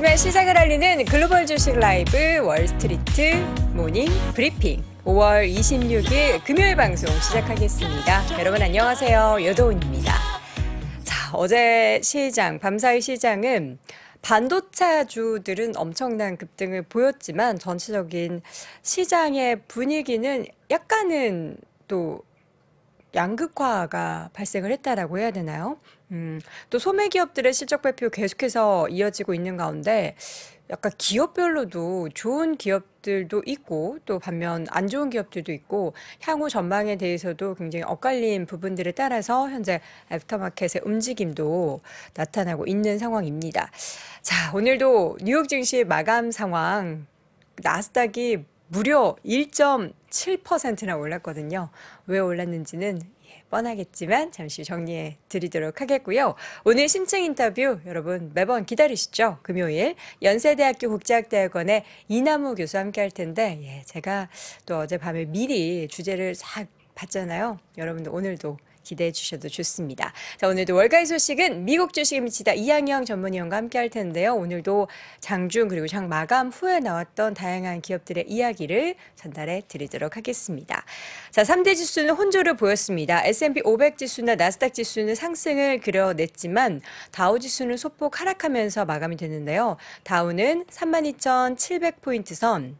아침에 시작을 알리는 글로벌 주식 라이브 월스트리트 모닝 브리핑 5월 26일 금요일 방송 시작하겠습니다. 여러분 안녕하세요. 여도훈입니다. 자, 어제 시장, 밤사이 시장은 반도차주들은 엄청난 급등을 보였지만 전체적인 시장의 분위기는 약간은 또 양극화가 발생을 했다라고 해야 되나요? 음, 또 소매 기업들의 실적 발표 계속해서 이어지고 있는 가운데 약간 기업별로도 좋은 기업들도 있고 또 반면 안 좋은 기업들도 있고 향후 전망에 대해서도 굉장히 엇갈린 부분들에 따라서 현재 애프터마켓의 움직임도 나타나고 있는 상황입니다. 자, 오늘도 뉴욕 증시 마감 상황 나스닥이 무려 1.7%나 올랐거든요. 왜 올랐는지는 뻔하겠지만 잠시 정리해 드리도록 하겠고요. 오늘 심층 인터뷰 여러분 매번 기다리시죠? 금요일 연세대학교 국제학대학원의 이남우 교수 함께 할 텐데 예, 제가 또 어젯밤에 미리 주제를 싹 봤잖아요. 여러분들 오늘도 기대해 주셔도 좋습니다. 자, 오늘도 월가의 소식은 미국 주식 미치다 이양영 전문위원과 함께 할 텐데요. 오늘도 장중 그리고 장 마감 후에 나왔던 다양한 기업들의 이야기를 전달해 드리도록 하겠습니다. 자, 3대 지수는 혼조를 보였습니다. S&P 500 지수나 나스닥 지수는 상승을 그려냈지만 다우 지수는 소폭 하락하면서 마감이 됐는데요. 다우는 32,700포인트 선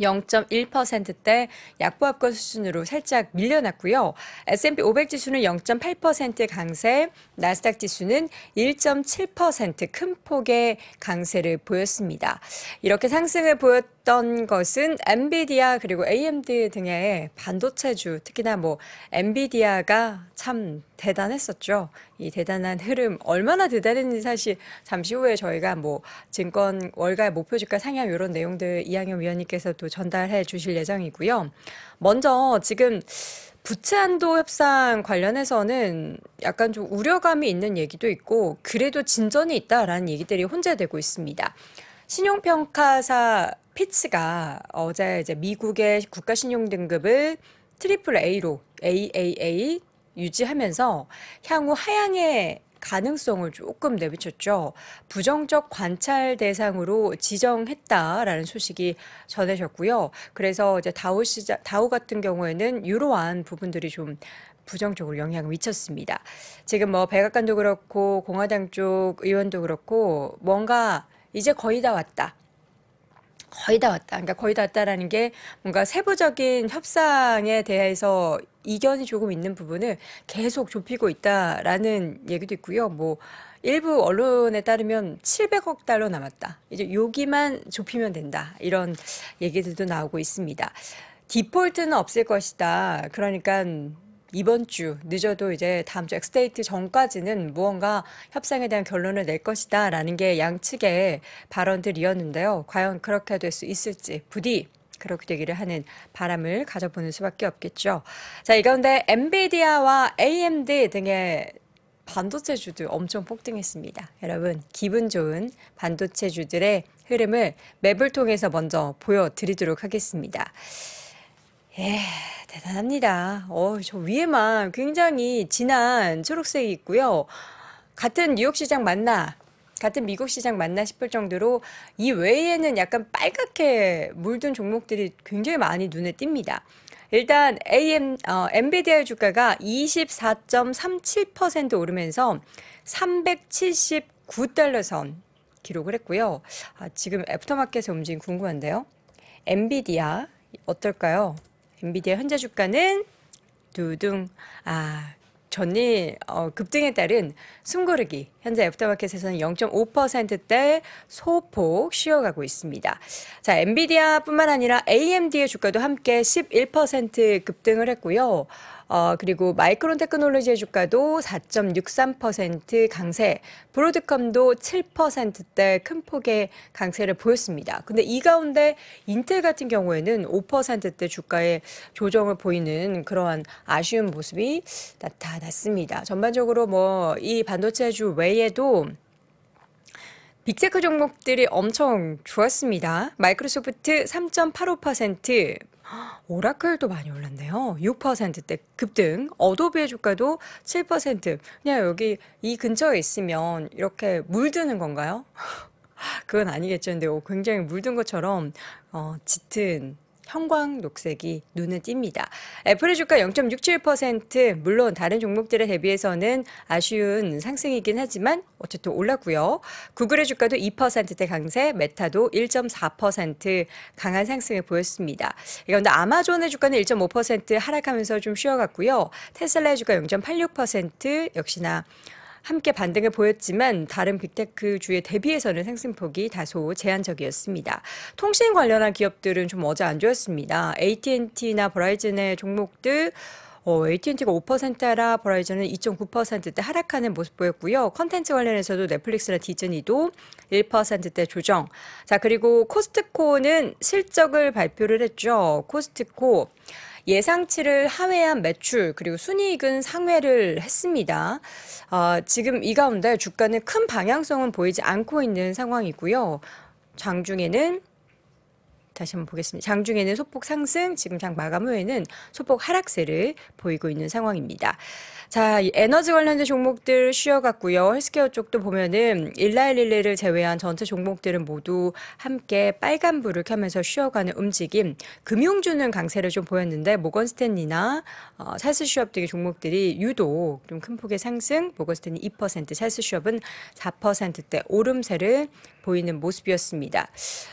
0.1%대 약보합권 수준으로 살짝 밀려났고요. S&P 500 지수는 0.8% 강세, 나스닥 지수는 1.7%큰 폭의 강세를 보였습니다. 이렇게 상승을 보였던 있던 것은 엔비디아 그리고 AMD 등의 반도체주 특히나 뭐 엔비디아가 참 대단했었죠. 이 대단한 흐름 얼마나 대단했는지 사실 잠시 후에 저희가 뭐 증권 월가의 목표 주가 상향 이런 내용들 이양현 위원님께서 또 전달해 주실 예정이고요. 먼저 지금 부채 한도 협상 관련해서는 약간 좀 우려감이 있는 얘기도 있고 그래도 진전이 있다라는 얘기들이 혼재되고 있습니다. 신용평가사 피츠가 어제 이제 미국의 국가 신용 등급을 트리플 A로 AAA 유지하면서 향후 하향의 가능성을 조금 내비쳤죠. 부정적 관찰 대상으로 지정했다라는 소식이 전해졌고요. 그래서 이제 다우 시자 다우 같은 경우에는 이러한 부분들이 좀 부정적으로 영향을 미쳤습니다. 지금 뭐 백악관도 그렇고 공화당 쪽 의원도 그렇고 뭔가 이제 거의 다 왔다. 거의 다 왔다. 그러니까 거의 다 왔다라는 게 뭔가 세부적인 협상에 대해서 이견이 조금 있는 부분을 계속 좁히고 있다라는 얘기도 있고요. 뭐 일부 언론에 따르면 700억 달러 남았다. 이제 여기만 좁히면 된다. 이런 얘기들도 나오고 있습니다. 디폴트는 없을 것이다. 그러니까 이번 주 늦어도 이제 다음 주 엑스데이트 전까지는 무언가 협상에 대한 결론을 낼 것이다 라는 게 양측의 발언들이었는데요. 과연 그렇게 될 수 있을지 부디 그렇게 되기를 하는 바람을 가져보는 수밖에 없겠죠. 자, 이 가운데 엔비디아와 AMD 등의 반도체주들 엄청 폭등했습니다. 여러분, 기분 좋은 반도체주들의 흐름을 맵을 통해서 먼저 보여드리도록 하겠습니다. 예, 대단합니다. 어, 저 위에만 굉장히 진한 초록색이 있고요. 같은 뉴욕 시장 맞나? 같은 미국 시장 맞나 싶을 정도로 이 외에는 약간 빨갛게 물든 종목들이 굉장히 많이 눈에 띕니다. 일단 AM 어, 엔비디아 주가가 24.37% 오르면서 379달러 선 기록을 했고요. 아, 지금 애프터마켓의 움직임 궁금한데요. 엔비디아 어떨까요? 엔비디아 현재 주가는 두둥 아 전일 어, 급등에 따른 숨고르기 현재 애프터마켓에서는 0.5%대 소폭 쉬어가고 있습니다. 자 엔비디아뿐만 아니라 AMD의 주가도 함께 11% 급등을 했고요. 어, 그리고 마이크론 테크놀로지의 주가도 4.63% 강세, 브로드컴도 7%대 큰 폭의 강세를 보였습니다. 근데 이 가운데 인텔 같은 경우에는 5%대 주가의 조정을 보이는 그러한 아쉬운 모습이 나타났습니다. 전반적으로 뭐 이 반도체주 외에도 빅테크 종목들이 엄청 좋았습니다. 마이크로소프트 3.85%, 오라클도 많이 올랐네요. 6%대 급등. 어도비의 주가도 7%. 그냥 여기 이 근처에 있으면 이렇게 물드는 건가요? 그건 아니겠죠. 근데 굉장히 물든 것처럼 어, 짙은 형광 녹색이 눈에 띕니다. 애플의 주가 0.67% 물론 다른 종목들에 대비해서는 아쉬운 상승이긴 하지만 어쨌든 올랐고요. 구글의 주가도 2%대 강세, 메타도 1.4% 강한 상승을 보였습니다. 그런데 아마존의 주가는 1.5% 하락하면서 좀 쉬어갔고요. 테슬라의 주가 0.86% 역시나 함께 반등을 보였지만 다른 빅테크주에 그 대비해서는 상승폭이 다소 제한적이었습니다. 통신 관련한 기업들은 좀 어제 안 좋았습니다. AT&T나 버라이즌의 종목들 어, AT&T가 5%라 버라이즌은 2.9%대 하락하는 모습 보였고요. 컨텐츠 관련해서도 넷플릭스나 디즈니도 1%대 조정. 자, 그리고 코스트코는 실적을 발표를 했죠. 코스트코 예상치를 하회한 매출 그리고 순이익은 상회를 했습니다. 어, 지금 이 가운데 주가는 큰 방향성은 보이지 않고 있는 상황이고요. 장중에는 다시 한번 보겠습니다. 장중에는 소폭 상승, 지금 장 마감 후에는 소폭 하락세를 보이고 있는 상황입니다. 자, 이 에너지 관련된 종목들 쉬어갔고요. 헬스케어 쪽도 보면은 일라일릴레를 제외한 전체 종목들은 모두 함께 빨간불을 켜면서 쉬어가는 움직임. 금융주는 강세를 좀 보였는데 모건스탠리나 어, 찰스슈업 등의 종목들이 유독 좀 큰 폭의 상승. 모건스탠리 2%, 찰스슈업은 4%대 오름세를 보이는 모습이었습니다.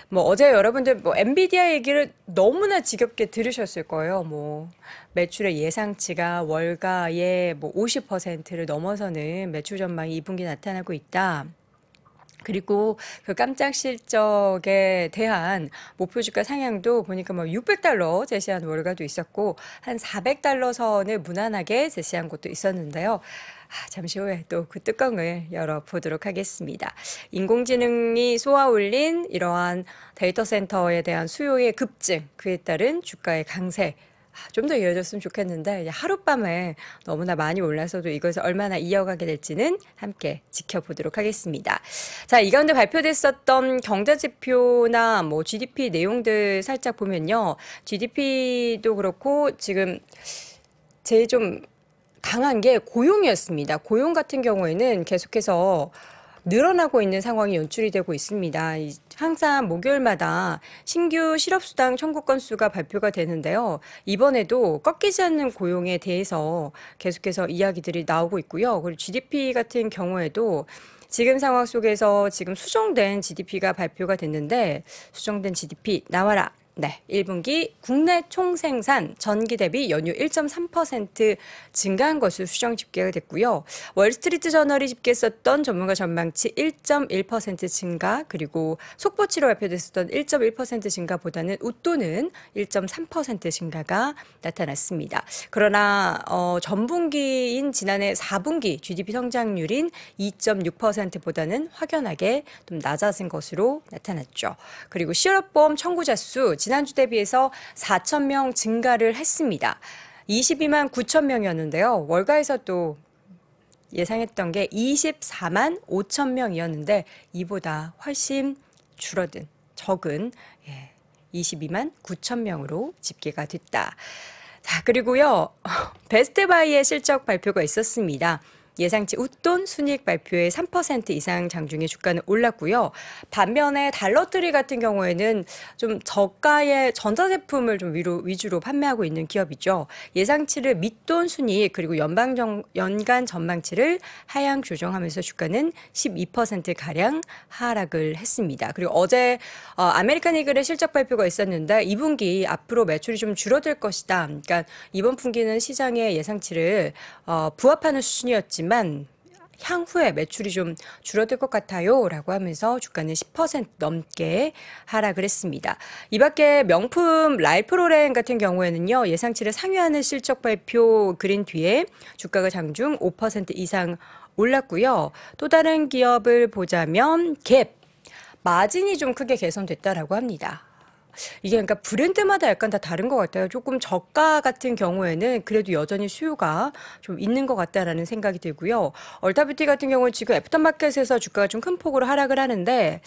뭐 어제 여러분들 뭐 엔비디아 얘기를 너무나 지겹게 들으셨을 거예요. 뭐 매출의 예상치가 월가에 뭐 50%를 넘어서는 매출 전망이 2분기 나타나고 있다. 그리고 그 깜짝 실적에 대한 목표 주가 상향도 보니까 뭐 600달러 제시한 월가도 있었고 한 400달러 선을 무난하게 제시한 곳도 있었는데요. 아, 잠시 후에 또 그 뚜껑을 열어보도록 하겠습니다. 인공지능이 쏘아올린 이러한 데이터 센터에 대한 수요의 급증, 그에 따른 주가의 강세 아, 좀더 이어졌으면 좋겠는데 하룻밤에 너무나 많이 올라서도 이것을 얼마나 이어가게 될지는 함께 지켜보도록 하겠습니다. 자, 이 가운데 발표됐었던 경제지표나 뭐 GDP 내용들 살짝 보면요. GDP도 그렇고 지금 제일 좀 강한 게 고용이었습니다. 고용 같은 경우에는 계속해서 늘어나고 있는 상황이 연출이 되고 있습니다. 항상 목요일마다 신규 실업수당 청구 건수가 발표가 되는데요. 이번에도 꺾이지 않는 고용에 대해서 계속해서 이야기들이 나오고 있고요. 그리고 GDP 같은 경우에도 지금 상황 속에서 지금 수정된 GDP가 발표가 됐는데 수정된 GDP 나와라 네, 1분기 국내 총생산 전기 대비 연유 1.3% 증가한 것으로 수정 집계가 됐고요. 월스트리트 저널이 집계했었던 전문가 전망치 1.1% 증가 그리고 속보치로 발표됐었던 1.1% 증가보다는 웃도는 1.3% 증가가 나타났습니다. 그러나 어, 전분기인 지난해 4분기 GDP 성장률인 2.6%보다는 확연하게 좀 낮아진 것으로 나타났죠. 그리고 실업보험 청구자 수 지난주 대비해서 4천 명 증가를 했습니다. 22만 9천 명이었는데요. 월가에서 또 예상했던 게 24만 5천 명이었는데 이보다 훨씬 줄어든 적은 22만 예, 9천 명으로 집계가 됐다. 자, 그리고요. 베스트바이의 실적 발표가 있었습니다. 예상치 웃돈 순이익 발표의 3% 이상 장중에 주가는 올랐고요. 반면에 달러트리 같은 경우에는 좀 저가의 전자제품을 좀 위로, 위주로 판매하고 있는 기업이죠. 예상치를 밑돈 순이익 그리고 연방 정, 연간 전망치를 하향 조정하면서 주가는 12% 가량 하락을 했습니다. 그리고 어제 어, 아메리칸 이글의 실적 발표가 있었는데 2분기 앞으로 매출이 좀 줄어들 것이다. 그러니까 이번 분기는 시장의 예상치를 어, 부합하는 수준이었지 있지만 향후에 매출이 좀 줄어들 것 같아요. 라고 하면서 주가는 10% 넘게 하락을 했습니다. 이 밖에 명품 라이프로렌 같은 경우에는요, 예상치를 상회하는 실적 발표 그린 뒤에 주가가 장중 5% 이상 올랐고요. 또 다른 기업을 보자면 갭. 마진이 좀 크게 개선됐다라고 합니다. 이게 그러니까 브랜드마다 약간 다 다른 것 같아요. 조금 저가 같은 경우에는 그래도 여전히 수요가 좀 있는 것 같다라는 생각이 들고요. 얼타뷰티 같은 경우는 지금 애프터마켓에서 주가가 좀 큰 폭으로 하락을 하는데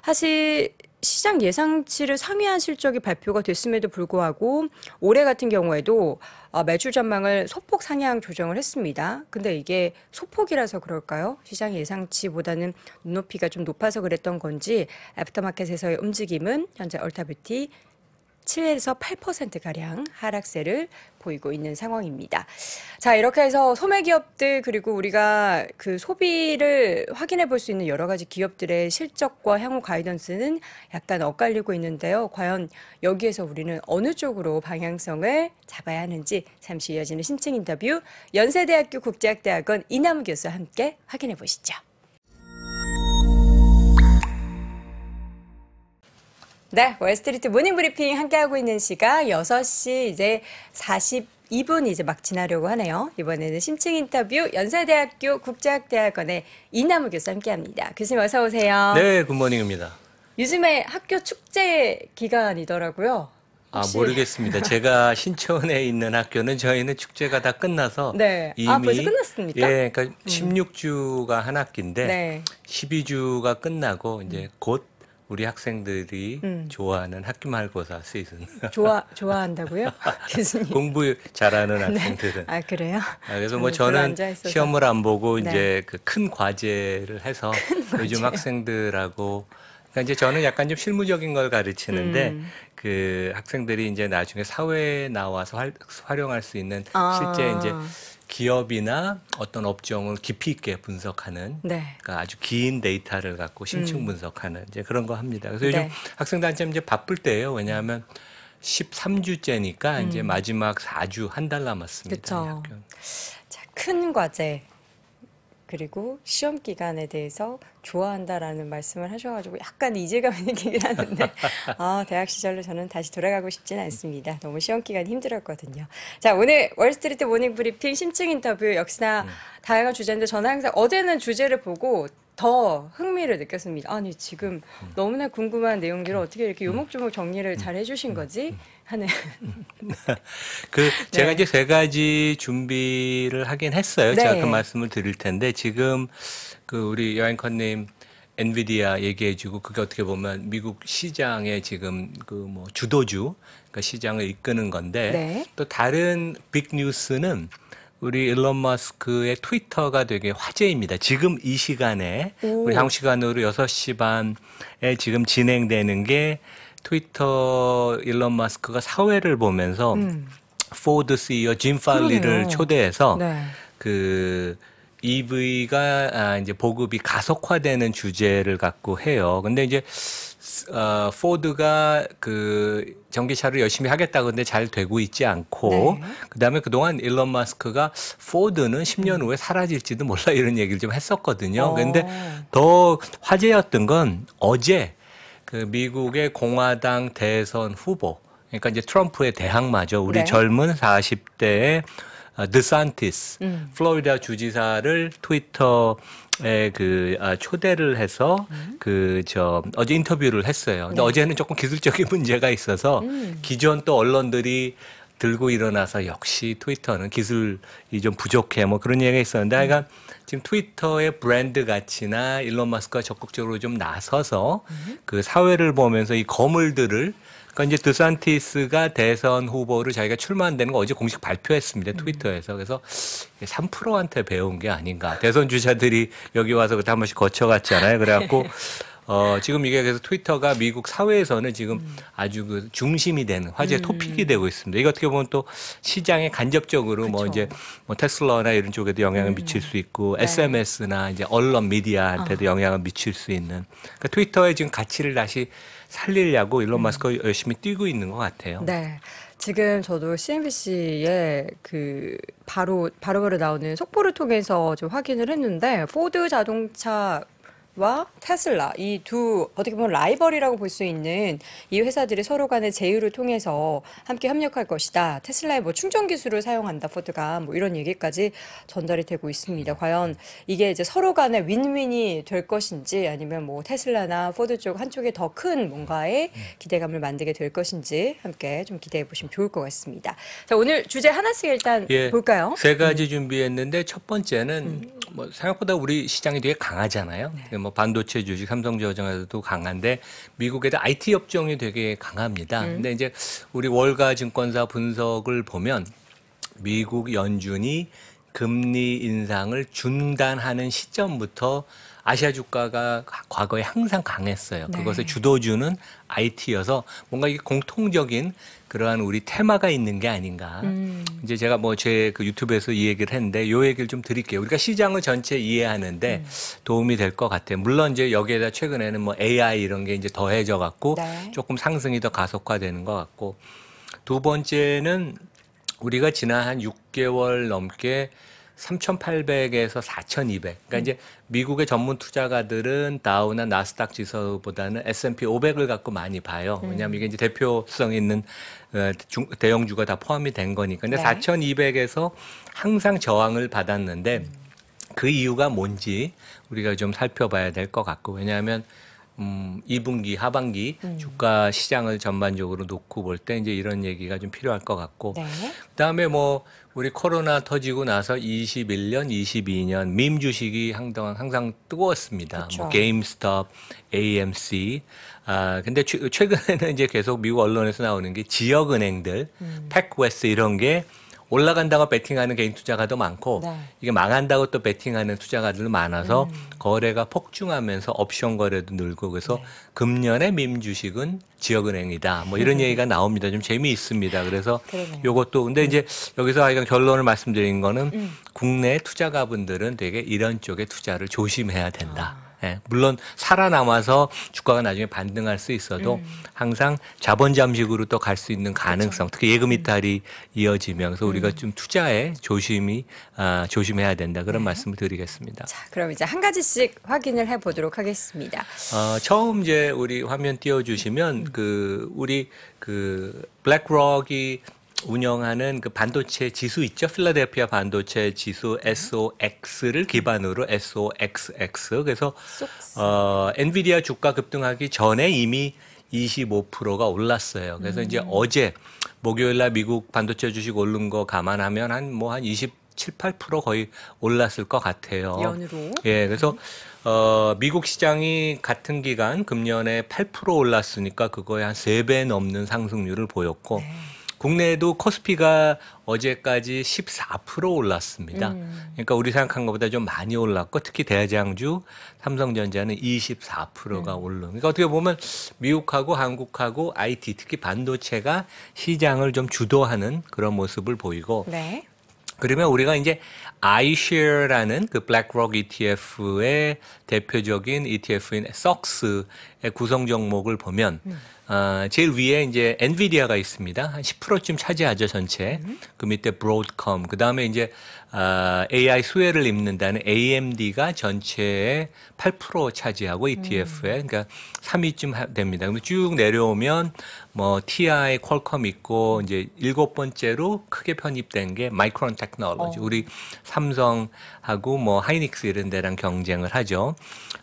사실 시장 예상치를 상회한 실적이 발표가 됐음에도 불구하고 올해 같은 경우에도 어, 매출 전망을 소폭 상향 조정을 했습니다. 근데 이게 소폭이라서 그럴까요? 시장 예상치보다는 눈높이가 좀 높아서 그랬던 건지 애프터마켓에서의 움직임은 현재 얼타뷰티 7에서 8%가량 하락세를 보이고 있는 상황입니다. 자, 이렇게 해서 소매 기업들 그리고 우리가 그 소비를 확인해 볼 수 있는 여러 가지 기업들의 실적과 향후 가이던스는 약간 엇갈리고 있는데요. 과연 여기에서 우리는 어느 쪽으로 방향성을 잡아야 하는지 잠시 이어지는 심층 인터뷰 연세대학교 국제학대학원 이남 교수와 함께 확인해 보시죠. 네, 월스트리트 모닝 브리핑 함께하고 있는 시각 6시 이제 42분 이제 막 지나려고 하네요. 이번에는 심층 인터뷰 연세대학교 국제학대학원의 이남우 교수 함께합니다. 교수님 어서 오세요. 네, 굿모닝입니다. 요즘에 학교 축제 기간이더라고요. 아, 모르겠습니다. 제가 신촌에 있는 학교는 저희는 축제가 다 끝나서 네. 이미 아, 벌써 끝났습니까? 예, 그러니까 음. 16주가 한 학기인데 네. 12주가 끝나고 이제 음. 곧 우리 학생들이 음. 좋아하는 학기말고사 시즌. 좋아 좋아한다고요, 교수님? 공부 잘하는 네. 학생들은. 네. 아 그래요? 아, 그래서 뭐 저는 시험을 안 보고 네. 이제 그 큰 과제를 해서 큰 요즘 학생들하고 그러니까 이제 저는 약간 좀 실무적인 걸 가르치는데 음. 그 학생들이 이제 나중에 사회에 나와서 활, 활용할 수 있는 아. 실제 이제. 기업이나 어떤 업종을 깊이 있게 분석하는 네. 그러니까 아주 긴 데이터를 갖고 심층 음. 분석하는 이제 그런 거 합니다. 그래서 요즘 네. 학생단한테 이제 바쁠 때예요. 왜냐하면 13주째니까 음. 이제 마지막 4주 한 달 남았습니다. 그렇죠. 큰 과제 그리고 시험 기간에 대해서 좋아한다라는 말씀을 하셔가지고 약간 이질감이 느끼긴 하는데 아 대학 시절로 저는 다시 돌아가고 싶진 않습니다. 너무 시험 기간이 힘들었거든요. 자 오늘 월스트리트 모닝 브리핑 심층 인터뷰 역시나 음. 다양한 주제인데 저는 항상 어제는 주제를 보고 더 흥미를 느꼈습니다. 아니 지금 너무나 궁금한 내용들을 어떻게 이렇게 요목조목 정리를 잘 해주신 거지 하는. 그 제가 네. 이제 세 가지 준비를 하긴 했어요. 네. 제가 그 말씀을 드릴 텐데 지금 그 우리 여행컷님 엔비디아 얘기해주고 그게 어떻게 보면 미국 시장의 지금 그 뭐 주도주 그까 그러니까 시장을 이끄는 건데 네. 또 다른 빅 뉴스는 우리 일론 머스크의 트위터가 되게 화제입니다. 지금 이 시간에 오. 우리 한국 시간으로 6시 반에 지금 진행되는 게 트위터 일론 머스크가 사회를 보면서 음. 포드 CEO 짐 팔리를 초대해서 네. 그 EV가 아, 이제 보급이 가속화되는 주제를 갖고 해요. 근데 이제 어, 포드가 그 전기차를 열심히 하겠다고 근데 잘 되고 있지 않고 네. 그다음에 그동안 일론 마스크가 포드는 10년 후에 사라질지도 몰라 이런 얘기를 좀 했었거든요. 어. 근데 더 화제였던 건 어제 그 미국의 공화당 대선 후보 그러니까 이제 트럼프의 대항마죠. 우리 네. 젊은 40대의 어, 드산티스 음. 플로리다 주지사를 트위터 에그 예, 아, 초대를 해서 음. 그저 어제 인터뷰를 했어요. 근데 네. 어제는 조금 기술적인 문제가 있어서 음. 기존 또 언론들이 들고 일어나서 역시 트위터는 기술이 좀 부족해 뭐 그런 얘기가 있었는데 하여간 음. 지금 트위터의 브랜드 가치나 일론 마스크가 적극적으로 좀 나서서 음. 그 사회를 보면서 이 거물들을 그러니까 이제 드산티스가 대선 후보를 자기가 출마한다는 거 어제 공식 발표했습니다. 트위터에서. 그래서 3%한테 배운 게 아닌가. 대선 주자들이 여기 와서 그때 한 번씩 거쳐갔잖아요. 그래갖고 어, 지금 이게 그래서 트위터가 미국 사회에서는 지금 아주 그 중심이 되는 화제 의 음. 토픽이 되고 있습니다. 이거 어떻게 보면 또 시장에 간접적으로 뭐 이제 뭐 테슬라나 이런 쪽에도 영향을 음. 미칠 수 있고 네. SNS나 이제 언론 미디어한테도 아. 영향을 미칠 수 있는 그러니 트위터의 지금 가치를 다시 살리려고 일론 마스크 음. 열심히 뛰고 있는 것 같아요. 네. 지금 저도 CNBC에 그 바로 바로바로 바로 나오는 속보를 통해서 좀 확인을 했는데 포드 자동차 와 테슬라 이 두 어떻게 보면 라이벌이라고 볼 수 있는 이 회사들이 서로 간의 제휴를 통해서 함께 협력할 것이다. 테슬라의 뭐 충전 기술을 사용한다 포드가 뭐 이런 얘기까지 전달이 되고 있습니다. 과연 이게 이제 서로 간의 윈윈이 될 것인지 아니면 뭐 테슬라나 포드 쪽 한쪽에 더 큰 뭔가의 기대감을 만들게 될 것인지 함께 좀 기대해 보시면 좋을 것 같습니다. 자 오늘 주제 하나씩 일단 예, 볼까요? 세 가지 준비했는데 첫 번째는 뭐 생각보다 우리 시장이 되게 강하잖아요. 네. 뭐뭐 반도체 주식, 삼성전자도 강한데 미국에도 IT 업종이 되게 강합니다. 음. 근데 이제 우리 월가 증권사 분석을 보면 미국 연준이 금리 인상을 중단하는 시점부터 아시아 주가가 과거에 항상 강했어요. 네. 그것을 주도주는 IT여서 뭔가 이게 공통적인 그러한 우리 테마가 있는 게 아닌가. 음. 이제 제가 뭐제그 유튜브에서 이 얘기를 했는데 요 얘기를 좀 드릴게요. 우리가 시장을 전체 이해하는데 음. 도움이 될 것 같아요. 물론 이제 여기에다 최근에는 뭐 AI 이런 게 이제 더해져 갖고 네. 조금 상승이 더 가속화되는 것 같고 두 번째는 우리가 지난 한 6개월 넘게 3,800에서 4,200. 그러니까 음. 이제 미국의 전문 투자가들은 다우나 나스닥 지수보다는 S&P 500을 갖고 많이 봐요. 음. 왜냐하면 이게 이제 대표성 있는 어, 중, 대형주가 다 포함이 된 거니까. 근데 네. 4,200에서 항상 저항을 받았는데 음. 그 이유가 뭔지 우리가 좀 살펴봐야 될 것 같고 왜냐하면 음, 2분기 하반기 음. 주가 시장을 전반적으로 놓고 볼 때 이제 이런 얘기가 좀 필요할 것 같고 네. 그다음에 뭐 우리 코로나 터지고 나서 21년, 22년 민 주식이 항상 항상 뜨거웠습니다. 뭐 게임스톱, AMC. 아, 근데 최, 근에는 이제 계속 미국 언론에서 나오는 게 지역 은행들, 음. 팩웨스 이런 게 올라간다고 베팅하는 개인 투자가도 많고 네. 이게 망한다고 또 베팅하는 투자가들도 많아서 음. 거래가 폭증하면서 옵션 거래도 늘고 그래서 네. 금년의 민 주식은 지역은행이다. 뭐 이런 음. 얘기가 나옵니다. 좀 재미있습니다. 그래서 그러네요. 요것도 근데 음. 이제 여기서 하여간 결론을 말씀드린 거는 음. 국내 투자가분들은 되게 이런 쪽에 투자를 조심해야 된다. 아. 예, 물론 살아남아서 주가가 나중에 반등할 수 있어도 음. 항상 자본 잠식으로 또 갈 수 있는 가능성, 그렇죠. 특히 예금 이탈이 음. 이어지면서 우리가 음. 좀 투자에 조심히 아, 조심해야 된다 그런 네. 말씀을 드리겠습니다. 자, 그럼 이제 한 가지씩 확인을 해 보도록 하겠습니다. 어, 처음 이제 우리 화면 띄워 주시면 음. 그 우리 그 블랙록이 운영하는 그 반도체 지수 있죠? 필라델피아 반도체 지수 SOX를 기반으로 SOXX 그래서 어, 엔비디아 주가 급등하기 전에 이미 25%가 올랐어요. 그래서 음. 이제 어제 목요일 날 미국 반도체 주식 오른 거 감안하면 한 뭐 한 20, 7, 8% 거의 올랐을 것 같아요. 연으로. 예, 그래서 어, 미국 시장이 같은 기간 금년에 8% 올랐으니까 그거에 한 3배 넘는 상승률을 보였고 네. 국내에도 코스피가 어제까지 14% 올랐습니다. 음. 그러니까 우리 생각한 것보다 좀 많이 올랐고 특히 대장주 삼성전자는 24%가 음. 오른. 그러니까 어떻게 보면 미국하고 한국하고 IT 특히 반도체가 시장을 좀 주도하는 그런 모습을 보이고 네. 그러면 우리가 이제 iShare라는 그 블랙록 ETF의 대표적인 ETF인 석스 구성 종목을 보면 음. 어, 제일 위에 이제 엔비디아가 있습니다. 한 10%쯤 차지하죠 전체. 음. 그 밑에 브로드컴, 그 다음에 이제 어, 아, AI 수혜를 입는다는 AMD가 전체의 8% 차지하고 ETF에 음. 그러니까 3위쯤 됩니다. 그럼 쭉 내려오면 뭐 TI, 퀄컴 있고 이제 일곱 번째로 크게 편입된 게 마이크론 테크놀로지. 어. 우리 삼성, 하고 뭐 하이닉스 이런 데랑 경쟁을 하죠.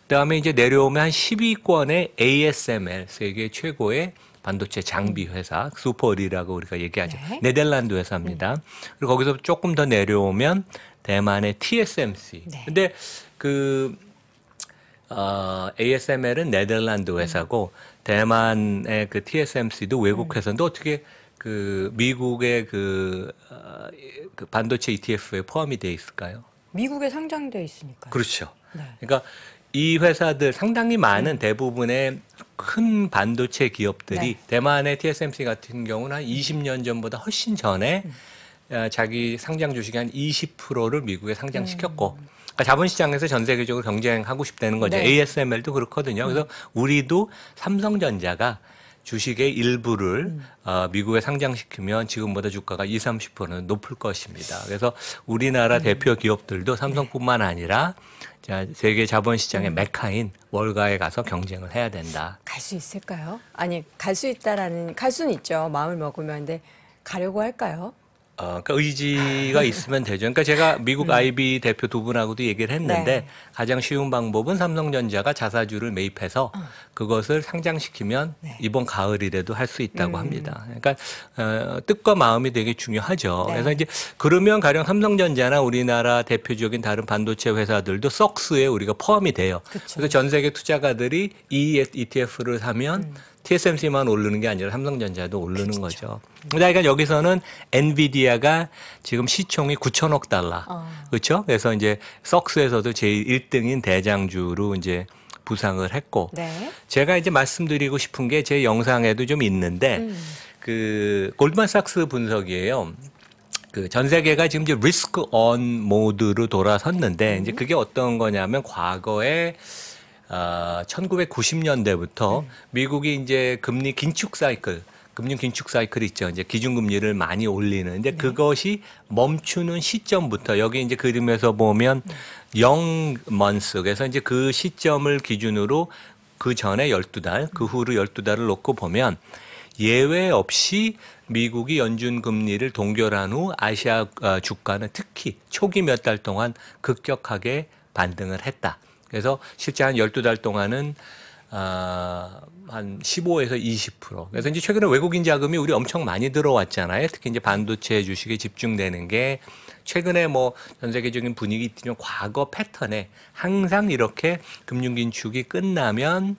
그다음에 이제 내려오면 한1 0권의 ASML 세계 최고의 반도체 장비 회사 수퍼리라고 우리가 얘기하죠. 네. 덜란드 회사입니다. 음. 그리고 거기서 조금 더 내려오면 대만의 TSMC. 네. 근데 그 어, ASML은 네덜란드 음. 회사고 음. 대만의 그 TSMC도 외국 회사인데 어떻게 그 미국의 그, 어, 그 반도체 ETF에 포함이 돼 있을까요? 미국에 상장돼 있으니까. 그렇죠. 네. 그러니까 이 회사들 상당히 많은 네. 대부분의 큰 반도체 기업들이 네. 대만의 TSMC 같은 경우는 한 20년 전보다 훨씬 전에 음. 아, 자기 상장 주식의 한 20%를 미국에 상장시켰고 음. 그러니까 자본시장에서 전 세계적으로 경쟁하고 싶다는 거죠. 네. ASML도 그렇거든요. 그래서 음. 우리도 삼성전자가 주식의 일부를 음. 어, 미국에 상장시키면 지금보다 주가가 20, 30%는 높을 것입니다. 그래서 우리나라 음. 대표 기업들도 삼성뿐만 네. 아니라 자, 세계 자본시장의 음. 메카인 월가에 가서 경쟁을 해야 된다. 갈 수 있을까요? 아니 갈 수 있다라는 갈 수는 있죠. 마음을 먹으면 근데 가려고 할까요? 어, 그러니까 의지가 있으면 되죠. 그러니까 제가 미국 음. 아이비 대표 두 분하고도 얘기를 했는데 네. 가장 쉬운 방법은 삼성전자가 자사주를 매입해서 어. 그것을 상장시키면 네. 이번 가을이라도 할 수 있다고 음. 합니다. 그러니까 어, 뜻과 마음이 되게 중요하죠. 네. 그래서 이제 그러면 가령 삼성전자나 우리나라 대표적인 다른 반도체 회사들도 썩스에 우리가 포함이 돼요. 그쵸. 그래서 전 세계 투자가들이 이 e ETF를 사면 음. TSMC만 오르는 게 아니라 삼성전자도 오르는 그렇죠. 거죠. 그러니까 여기서는 엔비디아가 지금 시총이 9천억 달러. 어. 그렇죠? 그래서 이제 석스에서도 제1등인 대장주로 이제 부상을 했고 네. 제가 이제 말씀드리고 싶은 게 제 영상에도 좀 있는데 음. 그 골드만삭스 분석이에요. 그 전 세계가 지금 이제 리스크 온 모드로 돌아섰는데 음. 이제 그게 어떤 거냐면 과거에 아, 1990년대부터 네. 미국이 이제 금리 긴축 사이클 금융 긴축 사이클 있죠. 이제 기준금리를 많이 올리는. 근데 네. 그것이 멈추는 시점부터 여기 이제 그림에서 보면 네. 영 네. 먼스. 에서 이제 그 시점을 기준으로 그 전에 열두 달그 후로 열두 달을 놓고 보면 예외 없이 미국이 연준 금리를 동결한 후 아시아 어, 주가는 특히 초기 몇 달 동안 급격하게 반등을 했다. 그래서 실제 한 12달 동안은 아, 한 15에서 20%. 그래서 이제 최근에 외국인 자금이 우리 엄청 많이 들어왔잖아요. 특히 이제 반도체 주식에 집중되는 게 최근에 뭐 전 세계적인 분위기 있지 과거 패턴에 항상 이렇게 금융긴축이 끝나면